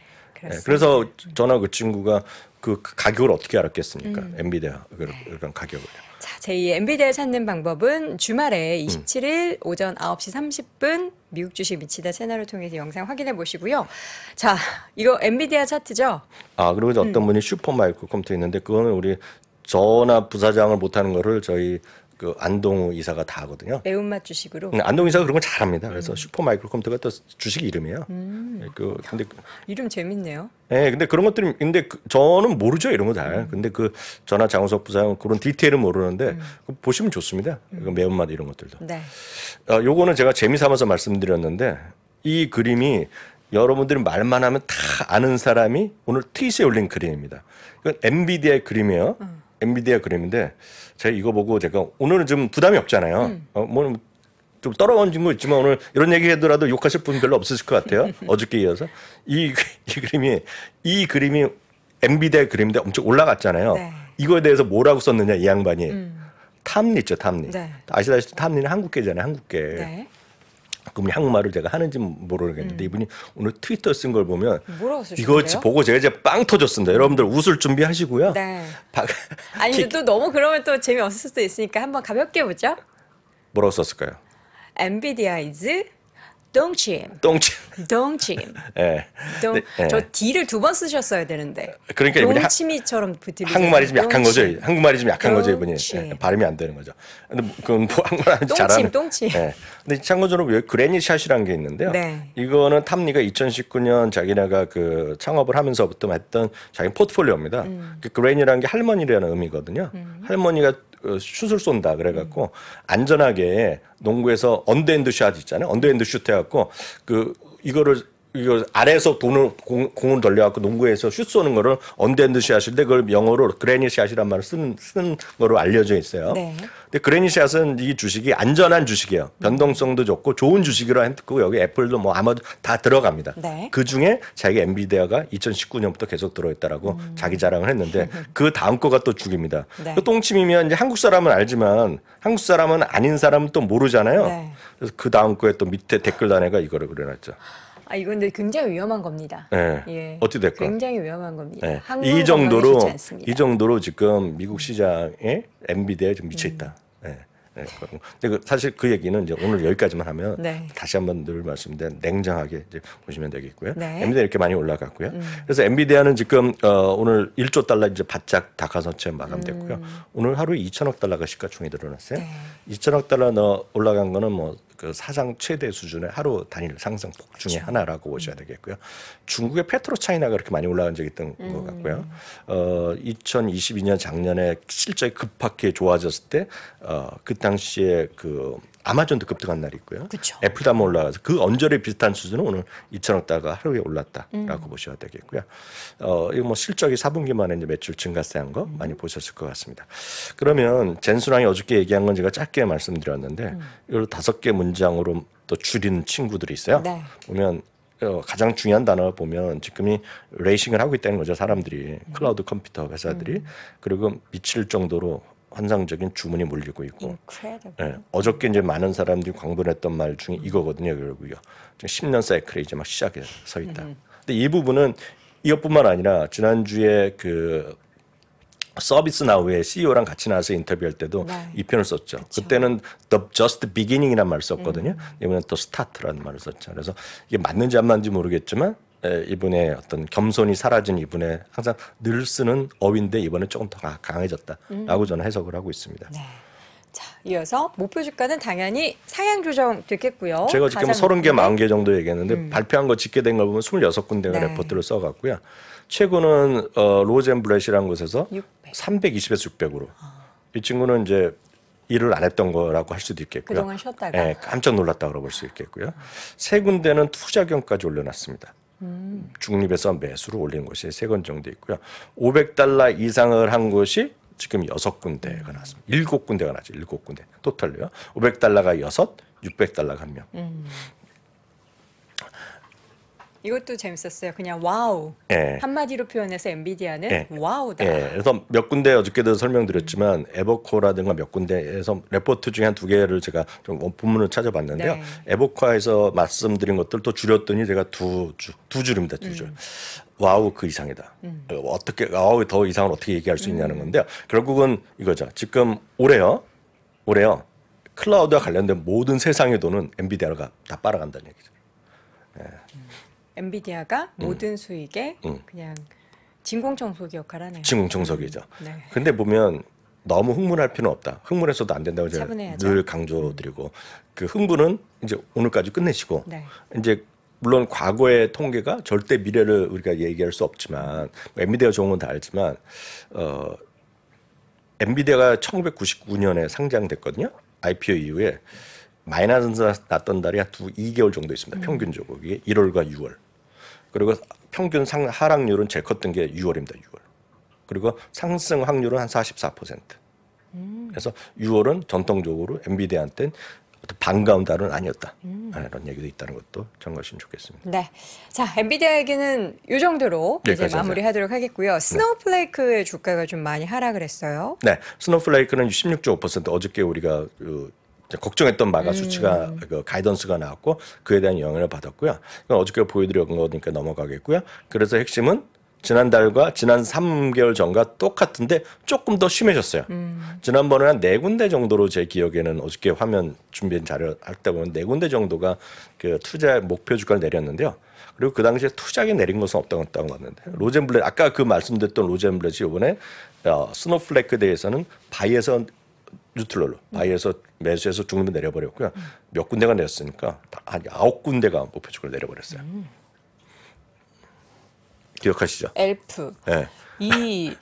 예. 그래서 저나 그 친구가 그 가격을 어떻게 알았겠습니까? 음. 엔비디아 그 네. 그런 가격을. 제2 엔비디아 찾는 방법은 주말에 27일 음. 오전 9시 30분 미국 주식 미치다 채널을 통해서 영상 확인해 보시고요. 자, 이거 엔비디아 차트죠? 아, 그리고 이제 어떤 음. 분이 슈퍼마이크 컴퓨터 있는데 그거는 우리 저나 부사장을 못하는 거를 저희 그 안동우 이사가 다 하거든요. 매운맛 주식으로. 네, 안동 이사가 그런 걸 잘합니다. 그래서 음. 슈퍼 마이크로 컴퓨터가 또 주식 이름이에요. 음. 네, 그 근데 그 이름 재밌네요. 네, 근데 그런 것들이 근데 그, 저는 모르죠 이런 거 잘. 음. 근데 그 전화 장우석 부사장 그런 디테일은 모르는데 음. 그 보시면 좋습니다. 음. 그 매운맛 이런 것들도. 네. 어, 요거는 제가 재미 삼아서 말씀드렸는데 이 그림이 여러분들이 말만 하면 다 아는 사람이 오늘 트윗에 올린 그림입니다. 이건 엔비디아의 그림이에요. 음. 엔비디아 그램인데 제가 이거 보고 제가 오늘은 좀 부담이 없잖아요. 음. 어, 뭐좀 떨어진 거 있지만 오늘 이런 얘기 하더라도 욕하실 분 별로 없으실 것 같아요. 어저께 이어서 이, 이 그림이 이 그림이 엔비디아 그림인데 엄청 올라갔잖아요. 네. 이거에 대해서 뭐라고 썼느냐 이 양반이 음. 탐리 있죠 탐리. 네. 아시다시피 탐리는 한국계잖아요 한국계. 네. 그분이 한국말을 제가 하는지 모르겠는데 음. 이분이 오늘 트위터 쓴 걸 보면 이거 보고 제가 이제 빵 터졌습니다. 음. 여러분들 웃을 준비하시고요. 네. 박... 아니 또 너무 그러면 또 재미없을 수도 있으니까 한번 가볍게 보죠. 뭐라고 썼을까요? 엔비디아 이즈 똥침. 똥침. 똥침. 예. 똥, 네. 예. 저 D를 두 번 쓰셨어야 되는데. 그러니까 이분이 똥침이처럼 붙이는. 한국말이 좀 약한 거죠. 한국말이 좀 약한 거죠 이분이. 예, 발음이 안 되는 거죠. 근데 그건 뭐 한국말 똥침, 잘하는. 똥침. 예. 근데 참고적으로 그 그래니샷이라는 게 있는데요. 네. 이거는 탐리가 2019년 자기네가 그 창업을 하면서부터 했던 자기 포트폴리오입니다. 음. 그 그레니라는 게 할머니라는 의미거든요. 음. 할머니가 어, 슛을 쏜다 그래갖고 안전하게 농구에서 언더핸드 샷 있잖아요. 언더핸드 슛 해갖고 그 이거를 이거 아래에서 돈을 공, 공을 돌려갖고 농구에서 슛 쏘는 거를 언더핸드 샷인데 그걸 영어로 그레니 샷이란 말을 쓴, 쓴 거로 알려져 있어요. 네. 근데 그레니 샷은 이 주식이 안전한 주식이에요. 변동성도 좋고 좋은 주식이라 했고 여기 애플도 뭐 아마도 다 들어갑니다. 네. 그 중에 자기 엔비디아가 2019년부터 계속 들어있다라고 음. 자기 자랑을 했는데 그 다음 거가 또 죽입니다. 네. 그 똥침이면 이제 한국 사람은 알지만 한국 사람은 아닌 사람은 또 모르잖아요. 네. 그래서 그 다음 거에 또 밑에 댓글 단에가 이거를 그려놨죠. 아 이건 근데 굉장히 위험한 겁니다. 네. 예. 어떻게 됐건 굉장히 위험한 겁니다. 네. 이 정도로 이 정도로 지금 미국 시장에 엔비디아에 좀 미쳐 있다. 네. 그런 근데 그 사실 그 얘기는 이제 오늘 여기까지만 하면 네. 다시 한번 늘 말씀드린 냉정하게 이제 보시면 되겠고요. 네. 엔비디아 이렇게 많이 올라갔고요. 음. 그래서 엔비디아는 지금 어, 오늘 1조 달러 이제 바짝 다가서채 마감됐고요. 음. 오늘 하루 에 2천억 달러가 시가총액이 늘어났어요. 네. 2천억 달러 너 올라간 거는 뭐 그 사상 최대 수준의 하루 단일 상승폭 중에 그렇죠. 하나라고 보셔야 음. 되겠고요. 중국의 페트로 차이나가 그렇게 많이 올라간 적이 있던 음. 것 같고요. 어, 2022년 작년에 실적이 급하게 좋아졌을 때 어, 그때 당시에 그 아마존도 급등한 날이 있고요. 그쵸. 애플도 한번 올라가서 그 언저리 비슷한 수준은 오늘 2천억다가 하루에 올랐다라고 음. 보셔야 되겠고요. 어, 이거 뭐 실적이 4분기만에 이제 매출 증가세한 거 음. 많이 보셨을 것 같습니다. 그러면 젠수랑이 어저께 얘기한 건 제가 짧게 말씀드렸는데 음. 이걸 다섯 개 문장으로 또줄인 친구들이 있어요. 네. 보면 어, 가장 중요한 단어 보면 지금이 레이싱을 하고 있다는 거죠 사람들이 음. 클라우드 컴퓨터 회사들이 음. 그리고 미칠 정도로 환상적인 주문이 몰리고 있고 예, 어저께 이제 많은 사람들이 광분했던 말 중에 이거거든요 결국요 지금 10년 사이클에 이제 막 시작에 서 있다 음. 근데 이 부분은 이것뿐만 아니라 지난주에 그 서비스 나우에 CEO랑 같이 나와서 인터뷰할 때도 네. 이편을 썼죠. 그쵸. 그때는 the just beginning이란 말을 썼거든요. 음. 이번엔 또 start라는 말을 썼죠. 그래서 이게 맞는지 안 맞는지 모르겠지만 이분의 어떤 겸손이 사라진 이분의 항상 늘 쓰는 어휘인데 이번에 조금 더 강해졌다라고 음. 저는 해석을 하고 있습니다. 네. 자, 이어서 목표 주가는 당연히 상향 조정됐겠고요. 제가 지금 30개, 40개 정도 얘기했는데 음. 발표한 거 집계 된걸 보면 26군데가 네. 레포트를 써갔고요. 최고는 어, 로젠브렛이라는 곳에서 600. 320에서 600으로. 아. 이 친구는 이제 일을 안 했던 거라고 할 수도 있겠고요. 그동안 쉬었다가. 네, 깜짝 놀랐다고 볼 수 있겠고요. 세 군데는 투자경까지 올려놨습니다. 중립에서 매수를 올린 곳이 세건 정도 있고요. 500달러 이상을 한 곳이 지금 여섯 군데가 나왔습니다 일곱 군데가 나 났죠. 일곱 군데 토탈로요. 500달러가 여섯, 600달러가 한 명. 음. 이것도 재밌었어요. 그냥 와우 예. 한마디로 표현해서 엔비디아는 예. 와우다. 예. 그래서 몇 군데 어저께도 설명드렸지만 음. 에버코라든가 몇 군데에서 레포트 중에 한 두 개를 제가 좀 본문을 찾아봤는데요. 네. 에버코에서 말씀드린 것들도 줄였더니 제가 두, 주, 두 줄입니다. 두 줄. 음. 와우 그 이상이다. 음. 어, 어떻게 와우 더 이상을 어떻게 얘기할 수 있냐는 음. 건데요. 결국은 이거죠. 지금 올해요. 올해요. 클라우드와 관련된 모든 세상의 돈은 엔비디아가 다 빨아간다는 얘기죠. 예. 음. 엔비디아가 음. 모든 수익에 음. 그냥 진공청소기 역할을 하네요. 진공청소기죠. 네. 근데 보면 너무 흥분할 필요는 없다. 흥분해서도 안 된다고 제가 차분해야죠. 늘 음. 강조드리고 그 흥분은 이제 오늘까지 끝내시고 네. 이제 물론 과거의 통계가 절대 미래를 우리가 얘기할 수 없지만 뭐 엔비디아 종은 다 알지만 어 엔비디아가 1999년에 상장됐거든요. IPO 이후에 마이너스 났던 달이 한두 2개월 정도 있습니다. 음. 평균적으로 이게 1월과 6월. 그리고 평균 상, 하락률은 제일 컸던 게 6월입니다. 6월. 그리고 상승 확률은 한 44%. 음. 그래서 6월은 전통적으로 엔비디아한테는 반가운 달은 아니었다. 음. 아, 이런 얘기도 있다는 것도 참고하시면 좋겠습니다. 네. 자, 엔비디아 얘기는 이 정도로 네, 이제 마무리하도록 하겠고요. 네. 스노우플레이크의 네. 주가가 좀 많이 하락을 했어요. 네. 스노우플레이크는 16.5% 어저께 우리가 그 걱정했던 마가 음. 수치가 음. 그 가이던스가 나왔고 그에 대한 영향을 받았고요. 이건 어저께 보여드렸던 거니까 넘어가겠고요. 그래서 핵심은 지난달과 지난 3개월 전과 똑같은데 조금 더 심해졌어요. 음. 지난번에 한네 군데 정도로 제 기억에는 어저께 화면 준비한 자료 할 때 보면 네 군데 정도가 그 투자 목표 주가를 내렸는데요. 그리고 그 당시에 투자하게 내린 것은 없다고 했다 봤는데 로젠블렛 아까 그 말씀드렸던 로젠블렛이 이번에 어, 스노플렉에 대해서는 바이에서 뉴트럴로 바이에서 매수해서 중립을 내려버렸고요. 음. 몇 군데가 내렸으니까 한 아홉 군데가 목표주를 내려버렸어요. 음. 기억하시죠? 엘프. 네. 이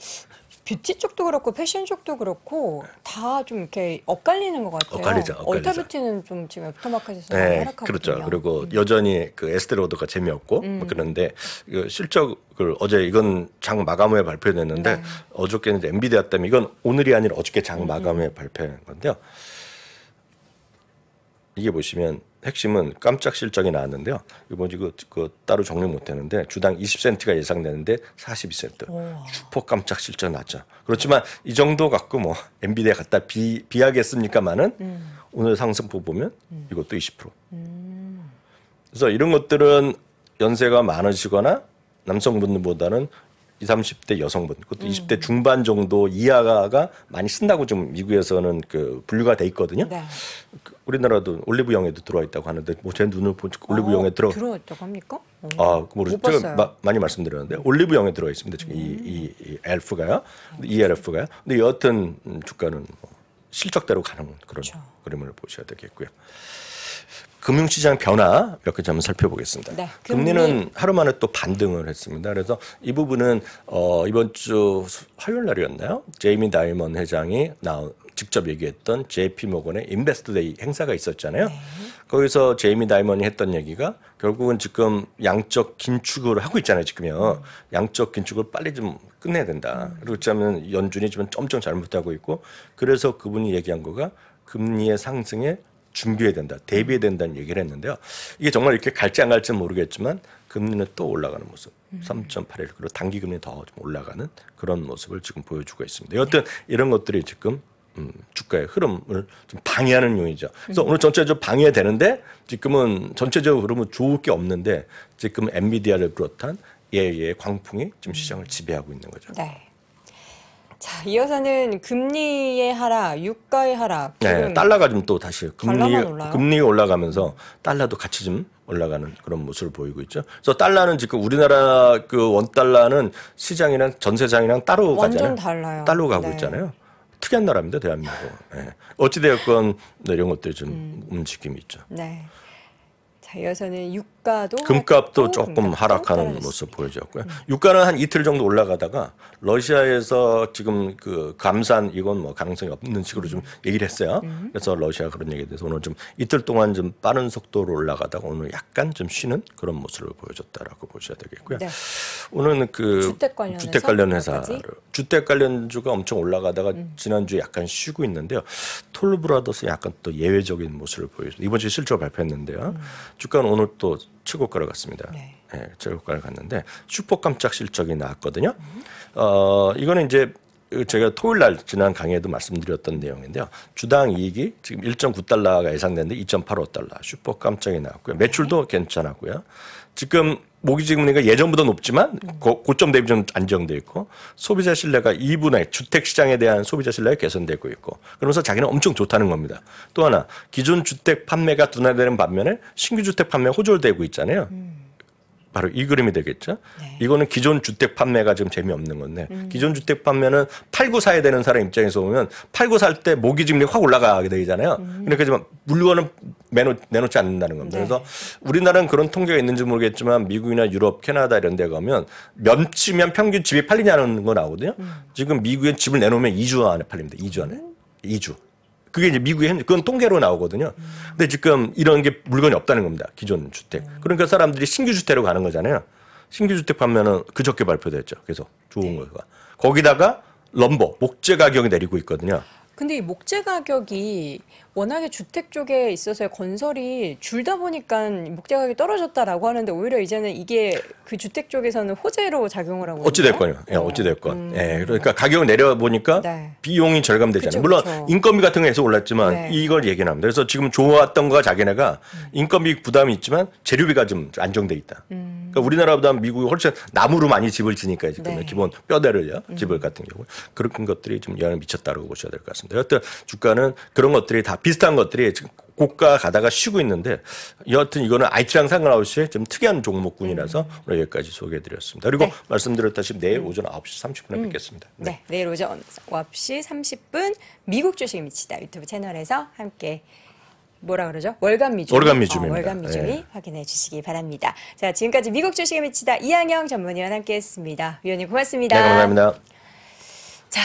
뷰티 쪽도 그렇고 패션 쪽도 그렇고 네. 다좀 이렇게 엇갈리는 것 같아요. 엇갈리죠. 엇갈리죠. 얼타 뷰티는 좀 지금 애프 마켓에서 네, 하락하고 그렇죠. 그리고 음. 여전히 그 에스테 로드가 재미없고 음. 뭐 그런데 그 실적을 어제 이건 장 마감 후에 발표됐는데 네. 어저께는 엔비디아 때문에 이건 오늘이 아니라 어저께 장 음. 마감 후에 발표한 건데요. 이게 보시면 핵심은 깜짝 실적이 나왔는데요. 이번 주 그, 그 따로 정리 못했는데 주당 20센트가 예상되는데 42센트. 오. 슈퍼 깜짝 실적 났죠. 그렇지만 이 정도 갖고 뭐 엔비디아 갖다 비, 비하겠습니까마는 음. 오늘 상승폭 보면 음. 이것도 20%. 음. 그래서 이런 것들은 연세가 많으시거나 남성분들보다는 20, 30대 여성분, 그것도 음. 20대 중반 정도 이하가 많이 쓴다고 좀 미국에서는 그 분류가 돼 있거든요. 네. 그 우리나라도 올리브영에도 들어와 있다고 하는데 뭐제 눈을 보니 올리브영에 어, 들어 들어와 있다고 합니까? 어. 아, 그 모르죠. 제가 마, 많이 말씀드렸는데 올리브영에 들어와 있습니다. 지금 음. 이, 이, 이 엘프가요, 이 엘프가요. 근데 여하튼 음, 주가는 뭐 실적대로 가는 그런 그렇죠. 그림을 보셔야 되겠고요. 금융시장 변화 이렇게 좀 살펴보겠습니다. 네, 금리. 는 하루 만에 또 반등을 했습니다. 그래서 이 부분은 어, 이번 주 화요일 날이었나요? 제이미 다이먼 회장이 나 직접 얘기했던 JP 모건의 인베스트데이 행사가 있었잖아요. 네. 거기서 제이미 다이먼이 했던 얘기가 결국은 지금 양적 긴축을 하고 있잖아요. 지금요. 음. 양적 긴축을 빨리 좀 끝내야 된다. 음. 그렇지 않면 연준이 지금 점점 잘못하고 있고 그래서 그분이 얘기한 거가 금리의 상승에 준비해야 된다, 대비해야 된다는 얘기를 했는데요. 이게 정말 이렇게 갈지 안 갈지는 모르겠지만 금리는 또 올라가는 모습, 음. 3.81 그리고 단기 금리 더 올라가는 그런 모습을 지금 보여주고 있습니다. 여튼 이런 것들이 지금 음, 주가의 흐름을 좀 방해하는 용이죠. 그래서 음. 오늘 전체적으로 방해되는데 지금은 전체적으로 흐름은 좋을 게 없는데 지금 엔비디아를 비롯한 예의 광풍이 지금 음. 시장을 지배하고 있는 거죠. 네. 자, 이어서는 금리의 하락, 유가의 하락. 네, 달러가 좀 또 다시 금리 금리 올라가면서 달러도 같이 좀 올라가는 그런 모습을 보이고 있죠. 그래서 달러는 지금 우리나라 그 원 달러는 시장이랑 전세장이랑 따로 가잖아요. 달라요. 따로 가고 네. 있잖아요. 특이한 나라입니다, 대한민국. 네. 어찌되었건 네, 이런 것들좀 음. 움직임이 있죠. 네. 자, 이어서는 유 금가도 금값도 조금 하락하는 따 모습 보여줬고요. 음. 유가는 한 이틀 정도 올라가다가 러시아에서 지금 그 감산 이건 뭐 가능성이 없는 식으로 좀 음. 얘기를 했어요. 음. 그래서 러시아 그런 얘기에 대해서 오늘 좀 이틀 동안 좀 빠른 속도로 올라가다가 오늘 약간 좀 쉬는 그런 모습을 보여줬다라고 보셔야 되겠고요. 네. 오늘은 그 주택 관련 주택 관련 회사 주택 관련주가 엄청 올라가다가 음. 지난주에 약간 쉬고 있는데요. 톨브라더스 약간 또 예외적인 모습을 보여줘. 이번 주에 실적 발표했는데요. 음. 주가는 오늘 또 최고가로 갔습니다. 네. 네, 예, 최고가를 갔는데 슈퍼 깜짝 실적이 나왔거든요. 음. 어, 이거는 이제 제가 토요일 날 지난 강의에도 말씀드렸던 내용인데요. 주당 이익이 지금 1.9달러가 예상되는데 2.85달러 슈퍼 깜짝이 나왔고요. 매출도 네. 괜찮았고요. 지금 모기지금리가 예전보다 높지만 네. 고, 고점 대비 좀 안정돼 있고 소비자 신뢰가 2분의 주택 시장에 대한 소비자 신뢰가 개선되고 있고 그러면서 자기는 엄청 좋다는 겁니다. 또 하나 기존 주택 판매가 둔화되는 반면에 신규 주택 판매 호조되고 있잖아요. 음. 바로 이 그림이 되겠죠. 네. 이거는 기존 주택 판매가 지금 재미없는 건데 음. 기존 주택 판매는 팔고 사야 되는 사람 입장에서 보면 팔고 살 때 모기지금리 확 올라가게 되잖아요. 음. 그러니까 지금 물건은 내놓, 내놓지 않는다는 겁니다. 네. 그래서 우리나라는 그런 통계가 있는지 모르겠지만 미국이나 유럽, 캐나다 이런 데 가면 면치면 평균 집이 팔리냐는 거 나오거든요. 음. 지금 미국에 집을 내놓으면 2주 안에 팔립니다. 2주 안에. 2주. 음. 그게 이제 미국의 현, 그건 통계로 나오거든요. 근데 지금 이런 게 물건이 없다는 겁니다. 기존 주택. 그러니까 사람들이 신규 주택으로 가는 거잖아요. 신규 주택 판매는 그저께 발표됐죠. 그래서 좋은 네. 거가. 거기다가 럼버 목재 가격이 내리고 있거든요. 근데 이 목재 가격이 워낙에 주택 쪽에 있어서의 건설이 줄다 보니까 목재가격이 떨어졌다라고 하는데 오히려 이제는 이게 그 주택 쪽에서는 호재로 작용을 하고 어찌 됐건요. 예, 네. 어찌 됐건. 음. 예, 그러니까 가격을 내려 보니까 네. 비용이 절감되잖아요. 그쵸, 물론 인건비 같은 거에서 올랐지만 네. 이걸 얘기 합니다. 그래서 지금 좋았던 거가 자기네가 음. 인건비 부담이 있지만 재료비가 좀 안정돼 있다. 음. 그러니까 우리나라보다 미국이 훨씬 나무로 많이 집을 지니까 지금 네. 기본 뼈대를요 음. 집을 같은 경우 그런 것들이 좀 영향을 미쳤다고 보셔야 될 것 같습니다. 여하튼 주가는 그런 것들이 다 비슷한 것들이 지금 고가 가다가 쉬고 있는데 여하튼 이거는 IT랑 상관없이 좀 특이한 종목군이라서 음. 오늘 여기까지 소개해드렸습니다. 그리고 네. 말씀드렸다시피 내일 음. 오전 9시 30분에 음. 뵙겠습니다. 네. 네. 내일 오전 9시 30분 미국 주식 미치다 유튜브 채널에서 함께 뭐라 그러죠? 월간 미주 월간 미주입 어, 월간 미주미 네. 확인해 주시기 바랍니다. 자 지금까지 미국 주식에 미치다 이항영 전문위원 함께했습니다. 위원님 고맙습니다. 네, 감사합니다. 자.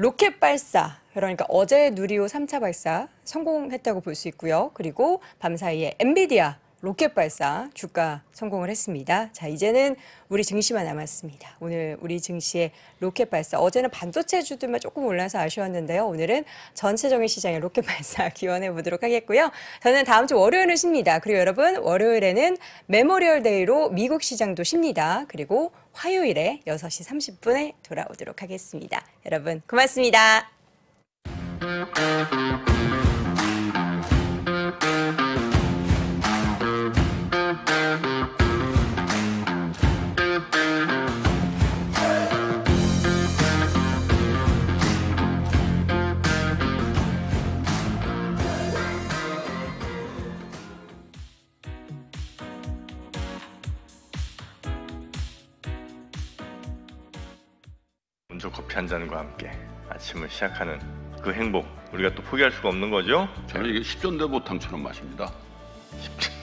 로켓 발사, 그러니까 어제 누리호 3차 발사 성공했다고 볼 수 있고요. 그리고 밤사이에 엔비디아 로켓 발사 주가 성공을 했습니다. 자, 이제는 우리 증시만 남았습니다. 오늘 우리 증시의 로켓 발사. 어제는 반도체 주들만 조금 올라서 아쉬웠는데요. 오늘은 전체적인 시장의 로켓 발사 기원해 보도록 하겠고요. 저는 다음 주 월요일을 쉽니다. 그리고 여러분, 월요일에는 메모리얼 데이로 미국 시장도 쉽니다. 그리고 화요일에 6시 30분에 돌아오도록 하겠습니다. 여러분, 고맙습니다. 한 잔과 함께 아침을 시작하는 그 행복 우리가 또 포기할 수가 없는 거죠. 저는 이게 10전 대보탕처럼 마십니다 10전